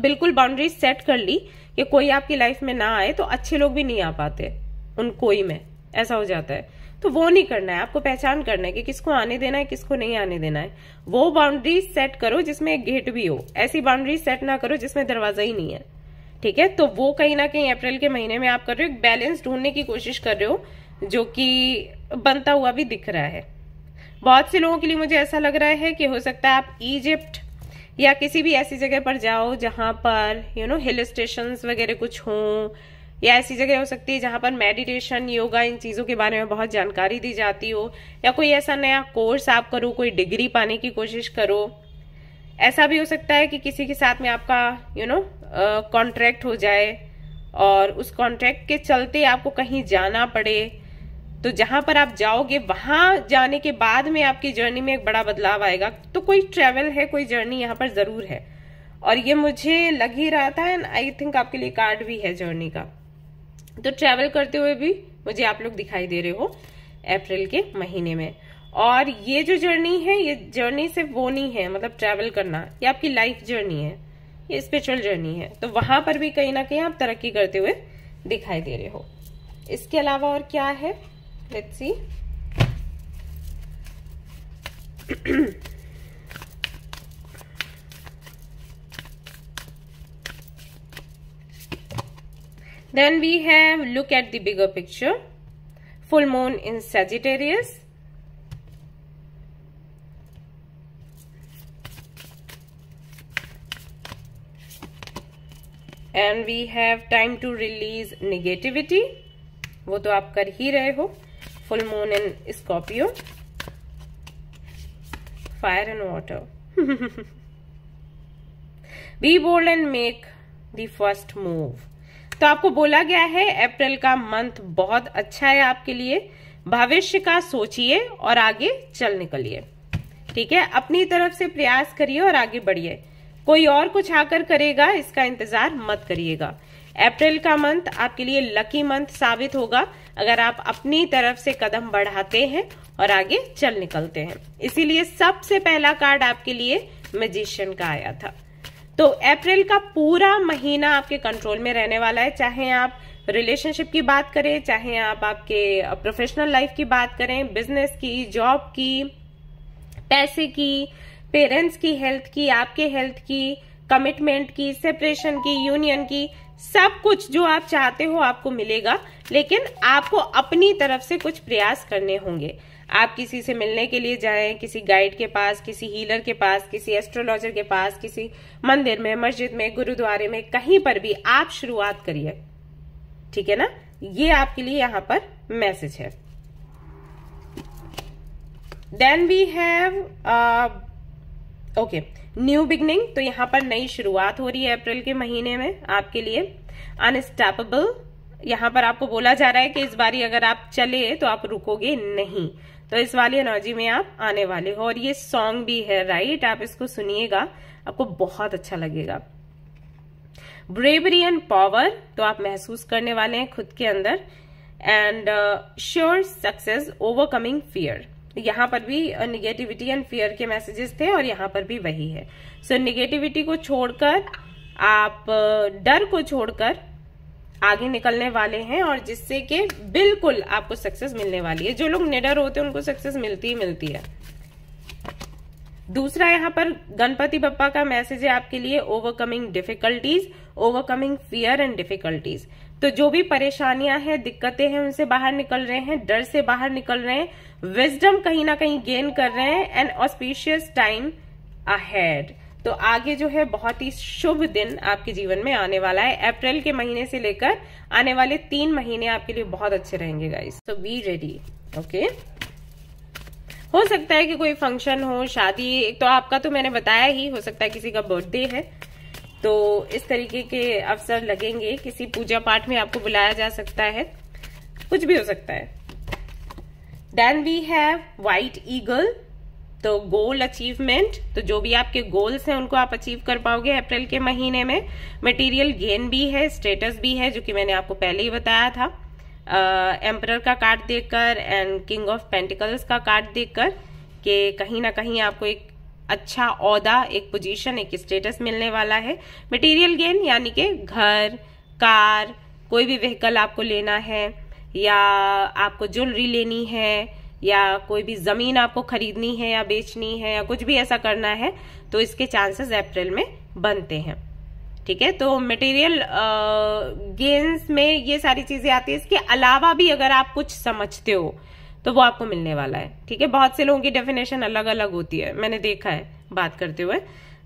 Speaker 1: बिल्कुल बाउंड्री सेट कर ली कि कोई आपकी लाइफ में ना आए तो अच्छे लोग भी नहीं आ पाते उन कोई में ऐसा हो जाता है तो वो नहीं करना है आपको पहचान करना है कि किसको आने देना है किसको नहीं आने देना है वो बाउंड्री सेट करो जिसमें एक गेट भी हो ऐसी बाउंड्री सेट ना करो जिसमें दरवाजा ही नहीं है ठीक है तो वो कहीं ना कहीं अप्रैल के महीने में आप कर रहे हो एक बैलेंस ढूंढने की कोशिश कर रहे हो जो कि बनता हुआ भी दिख रहा है बहुत से लोगों के लिए मुझे ऐसा लग रहा है कि हो सकता है आप इजिप्ट या किसी भी ऐसी जगह पर जाओ जहाँ पर यू नो हिल स्टेशन वगैरह कुछ हों या ऐसी जगह हो सकती है जहाँ पर मेडिटेशन योगा इन चीज़ों के बारे में बहुत जानकारी दी जाती हो या कोई ऐसा नया कोर्स आप करो कोई डिग्री पाने की कोशिश करो ऐसा भी हो सकता है कि किसी के साथ में आपका यू नो कॉन्ट्रैक्ट हो जाए और उस कॉन्ट्रैक्ट के चलते आपको कहीं जाना पड़े तो जहां पर आप जाओगे वहां जाने के बाद में आपकी जर्नी में एक बड़ा बदलाव आएगा तो कोई ट्रैवल है कोई जर्नी यहाँ पर ज़रूर है और ये मुझे लग ही रहा था एंड आई थिंक आपके लिए कार्ड भी है जर्नी का तो ट्रेवल करते हुए भी मुझे आप लोग दिखाई दे रहे हो अप्रैल के महीने में और ये जो जर्नी है ये जर्नी सिर्फ वो नहीं है मतलब ट्रेवल करना ये आपकी लाइफ जर्नी है ये स्पिरिचुअल जर्नी है तो वहां पर भी कहीं ना कहीं आप तरक्की करते हुए दिखाई दे रहे हो इसके अलावा और क्या है let's see then we have look at the bigger picture full moon in sagittarius and we have time to release negativity वो तो आप कर ही रहे हो full moon in Scorpio. Fire and water. Be bold and make the first move तो आपको बोला गया है अप्रैल का मंथ बहुत अच्छा है आपके लिए भविष्य का सोचिए और आगे चल निकलिए ठीक है अपनी तरफ से प्रयास करिए और आगे बढ़िए कोई और कुछ आकर करेगा इसका इंतजार मत करिएगा अप्रैल का मंथ आपके लिए लकी मंथ साबित होगा अगर आप अपनी तरफ से कदम बढ़ाते हैं और आगे चल निकलते हैं इसीलिए सबसे पहला कार्ड आपके लिए मजिशियन का आया था तो अप्रैल का पूरा महीना आपके कंट्रोल में रहने वाला है चाहे आप रिलेशनशिप की बात करें चाहे आप आपके प्रोफेशनल लाइफ की बात करें बिजनेस की जॉब की पैसे की पेरेंट्स की हेल्थ की आपके हेल्थ की कमिटमेंट की सेपरेशन की यूनियन की सब कुछ जो आप चाहते हो आपको मिलेगा लेकिन आपको अपनी तरफ से कुछ प्रयास करने होंगे आप किसी से मिलने के लिए जाएं किसी गाइड के पास किसी हीलर के पास किसी एस्ट्रोलॉजर के पास किसी मंदिर में मस्जिद में गुरुद्वारे में कहीं पर भी आप शुरुआत करिए ठीक है ना ये आपके लिए यहां पर मैसेज है then we have okay new beginning तो यहाँ पर नई शुरुआत हो रही है अप्रैल के महीने में आपके लिए अनस्टॉपेबल यहाँ पर आपको बोला जा रहा है कि इस बारी अगर आप चले तो आप रुकोगे नहीं तो इस वाली एनर्जी में आप आने वाले हो और ये सॉन्ग भी है राइट आप इसको सुनिएगा आपको बहुत अच्छा लगेगा ब्रेवरी एंड पावर तो आप महसूस करने वाले हैं खुद के अंदर and sure success overcoming fear तो यहाँ पर भी निगेटिविटी एंड फियर के मैसेजेस थे और यहाँ पर भी वही है सो so, निगेटिविटी को छोड़कर आप डर को छोड़कर आगे निकलने वाले हैं और जिससे कि बिल्कुल आपको सक्सेस मिलने वाली है जो लोग निडर होते हैं उनको सक्सेस मिलती ही मिलती है दूसरा यहाँ पर गणपति बप्पा का मैसेज है आपके लिए overcoming difficulties overcoming fear and difficulties तो जो भी परेशानियां हैं दिक्कतें हैं उनसे बाहर निकल रहे हैं डर से बाहर निकल रहे हैं विजडम कहीं ना कहीं गेन कर रहे हैं एंड ऑस्पिशियस टाइम अहेड तो आगे जो है बहुत ही शुभ दिन आपके जीवन में आने वाला है अप्रैल के महीने से लेकर आने वाले तीन महीने आपके लिए बहुत अच्छे रहेंगे guys so be ready okay हो सकता है कि कोई फंक्शन हो शादी एक तो आपका तो मैंने बताया ही हो सकता है किसी का बर्थडे है तो इस तरीके के अवसर लगेंगे किसी पूजा पाठ में आपको बुलाया जा सकता है कुछ भी हो सकता है then we have white eagle तो गोल अचीवमेंट तो जो भी आपके गोल्स हैं उनको आप अचीव कर पाओगे अप्रैल के महीने में मटेरियल गेन भी है स्टेटस भी है जो कि मैंने आपको पहले ही बताया था एम्पर uh, का कार्ड देखकर एंड किंग ऑफ पेंटिकल्स का कार्ड देखकर कि कहीं ना कहीं आपको एक अच्छा औदा एक पोजीशन एक स्टेटस मिलने वाला है मटेरियल गेन यानी कि घर कार कोई भी व्हीकल आपको लेना है या आपको ज्वेलरी लेनी है या कोई भी जमीन आपको खरीदनी है या बेचनी है या कुछ भी ऐसा करना है तो इसके चांसेस अप्रैल में बनते हैं ठीक है तो मटेरियल गेन्स में ये सारी चीजें आती है इसके अलावा भी अगर आप कुछ समझते हो तो वो आपको मिलने वाला है ठीक है बहुत से लोगों की डेफिनेशन अलग अलग होती है मैंने देखा है बात करते हुए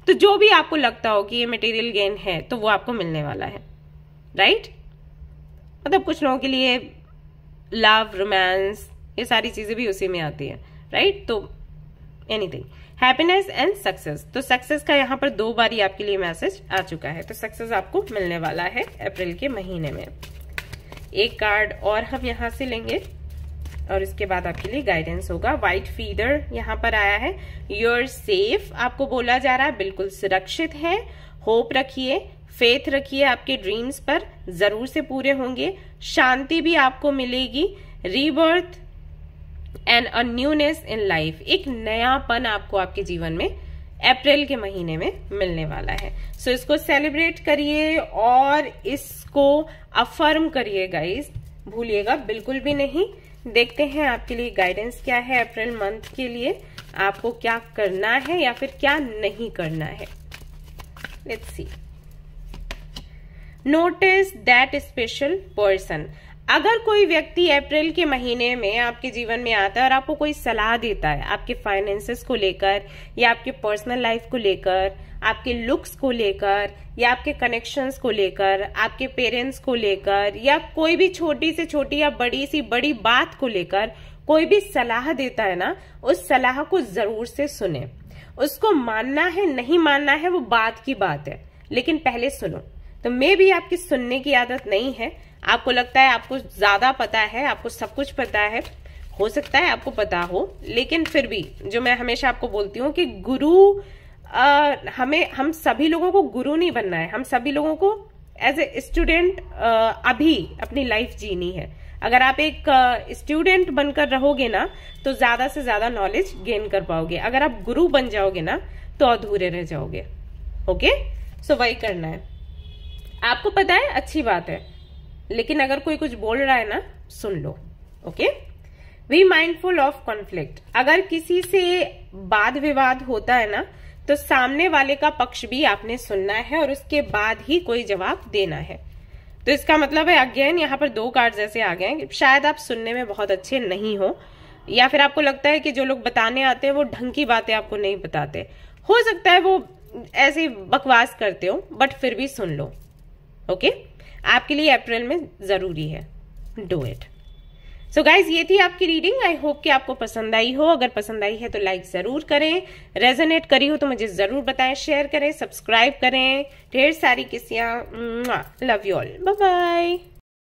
Speaker 1: तो जो भी आपको लगता हो कि ये मटेरियल गेन है तो वो आपको मिलने वाला है राइट मतलब कुछ लोगों के लिए लव रोमांस ये सारी चीजें भी उसी में आती है राइट तो एनीथिंग हैप्पीनेस एंड सक्सेस तो सक्सेस का यहाँ पर दो बारी आपके लिए मैसेज आ चुका है तो सक्सेस आपको मिलने वाला है अप्रैल के महीने में एक कार्ड और हम यहाँ से लेंगे और इसके बाद आपके लिए गाइडेंस होगा व्हाइट फीडर यहाँ पर आया है योर सेफ आपको बोला जा रहा है बिल्कुल सुरक्षित है होप रखिए फेथ रखिए आपके ड्रीम्स पर जरूर से पूरे होंगे शांति भी आपको मिलेगी rebirth and a newness in life एक नयापन आपको आपके जीवन में अप्रैल के महीने में मिलने वाला है सो so, इसको सेलिब्रेट करिए और इसको अफर्म करिए गाइस भूलिएगा बिल्कुल भी नहीं देखते हैं आपके लिए गाइडेंस क्या है अप्रैल मंथ के लिए आपको क्या करना है या फिर क्या नहीं करना है let's see notice that special person अगर कोई व्यक्ति अप्रैल के महीने में आपके जीवन में आता है और आपको कोई सलाह देता है आपके फाइनेंसेस को लेकर या आपके पर्सनल लाइफ को लेकर आपके लुक्स को लेकर या आपके कनेक्शंस को लेकर आपके पेरेंट्स को लेकर या कोई भी छोटी से छोटी या बड़ी सी बड़ी बात को लेकर कोई भी सलाह देता है ना उस सलाह को जरूर से सुने उसको मानना है नहीं मानना है वो बात की बात है लेकिन पहले सुनो तो मे भी आपकी सुनने की आदत नहीं है आपको लगता है आपको ज़्यादा पता है आपको सब कुछ पता है हो सकता है आपको पता हो लेकिन फिर भी जो मैं हमेशा आपको बोलती हूँ कि गुरु आ, हमें हम सभी लोगों को गुरु नहीं बनना है हम सभी लोगों को एज ए स्टूडेंट अभी अपनी लाइफ जीनी है अगर आप एक स्टूडेंट बनकर रहोगे ना तो ज्यादा से ज्यादा नॉलेज गेन कर पाओगे अगर आप गुरु बन जाओगे ना तो अधूरे रह जाओगे ओके सो वही करना है आपको पता है अच्छी बात है लेकिन अगर कोई कुछ बोल रहा है ना सुन लो okay we mindful of conflict अगर किसी से वाद विवाद होता है ना तो सामने वाले का पक्ष भी आपने सुनना है और उसके बाद ही कोई जवाब देना है तो इसका मतलब है अगेन यहाँ पर दो कार्ड जैसे आ गए शायद आप सुनने में बहुत अच्छे नहीं हो या फिर आपको लगता है कि जो लोग बताने आते हैं वो ढंग की बातें आपको नहीं बताते हो सकता है वो ऐसे बकवास करते हो बट फिर भी सुन लो ओके आपके लिए अप्रैल में ज़रूरी है डू इट सो गाइज ये थी आपकी रीडिंग आई होप कि आपको पसंद आई हो अगर पसंद आई है तो लाइक ज़रूर करें रेजोनेट करी हो तो मुझे ज़रूर बताएं शेयर करें सब्सक्राइब करें ढेर सारी किसियाँ लव यू ऑल बाय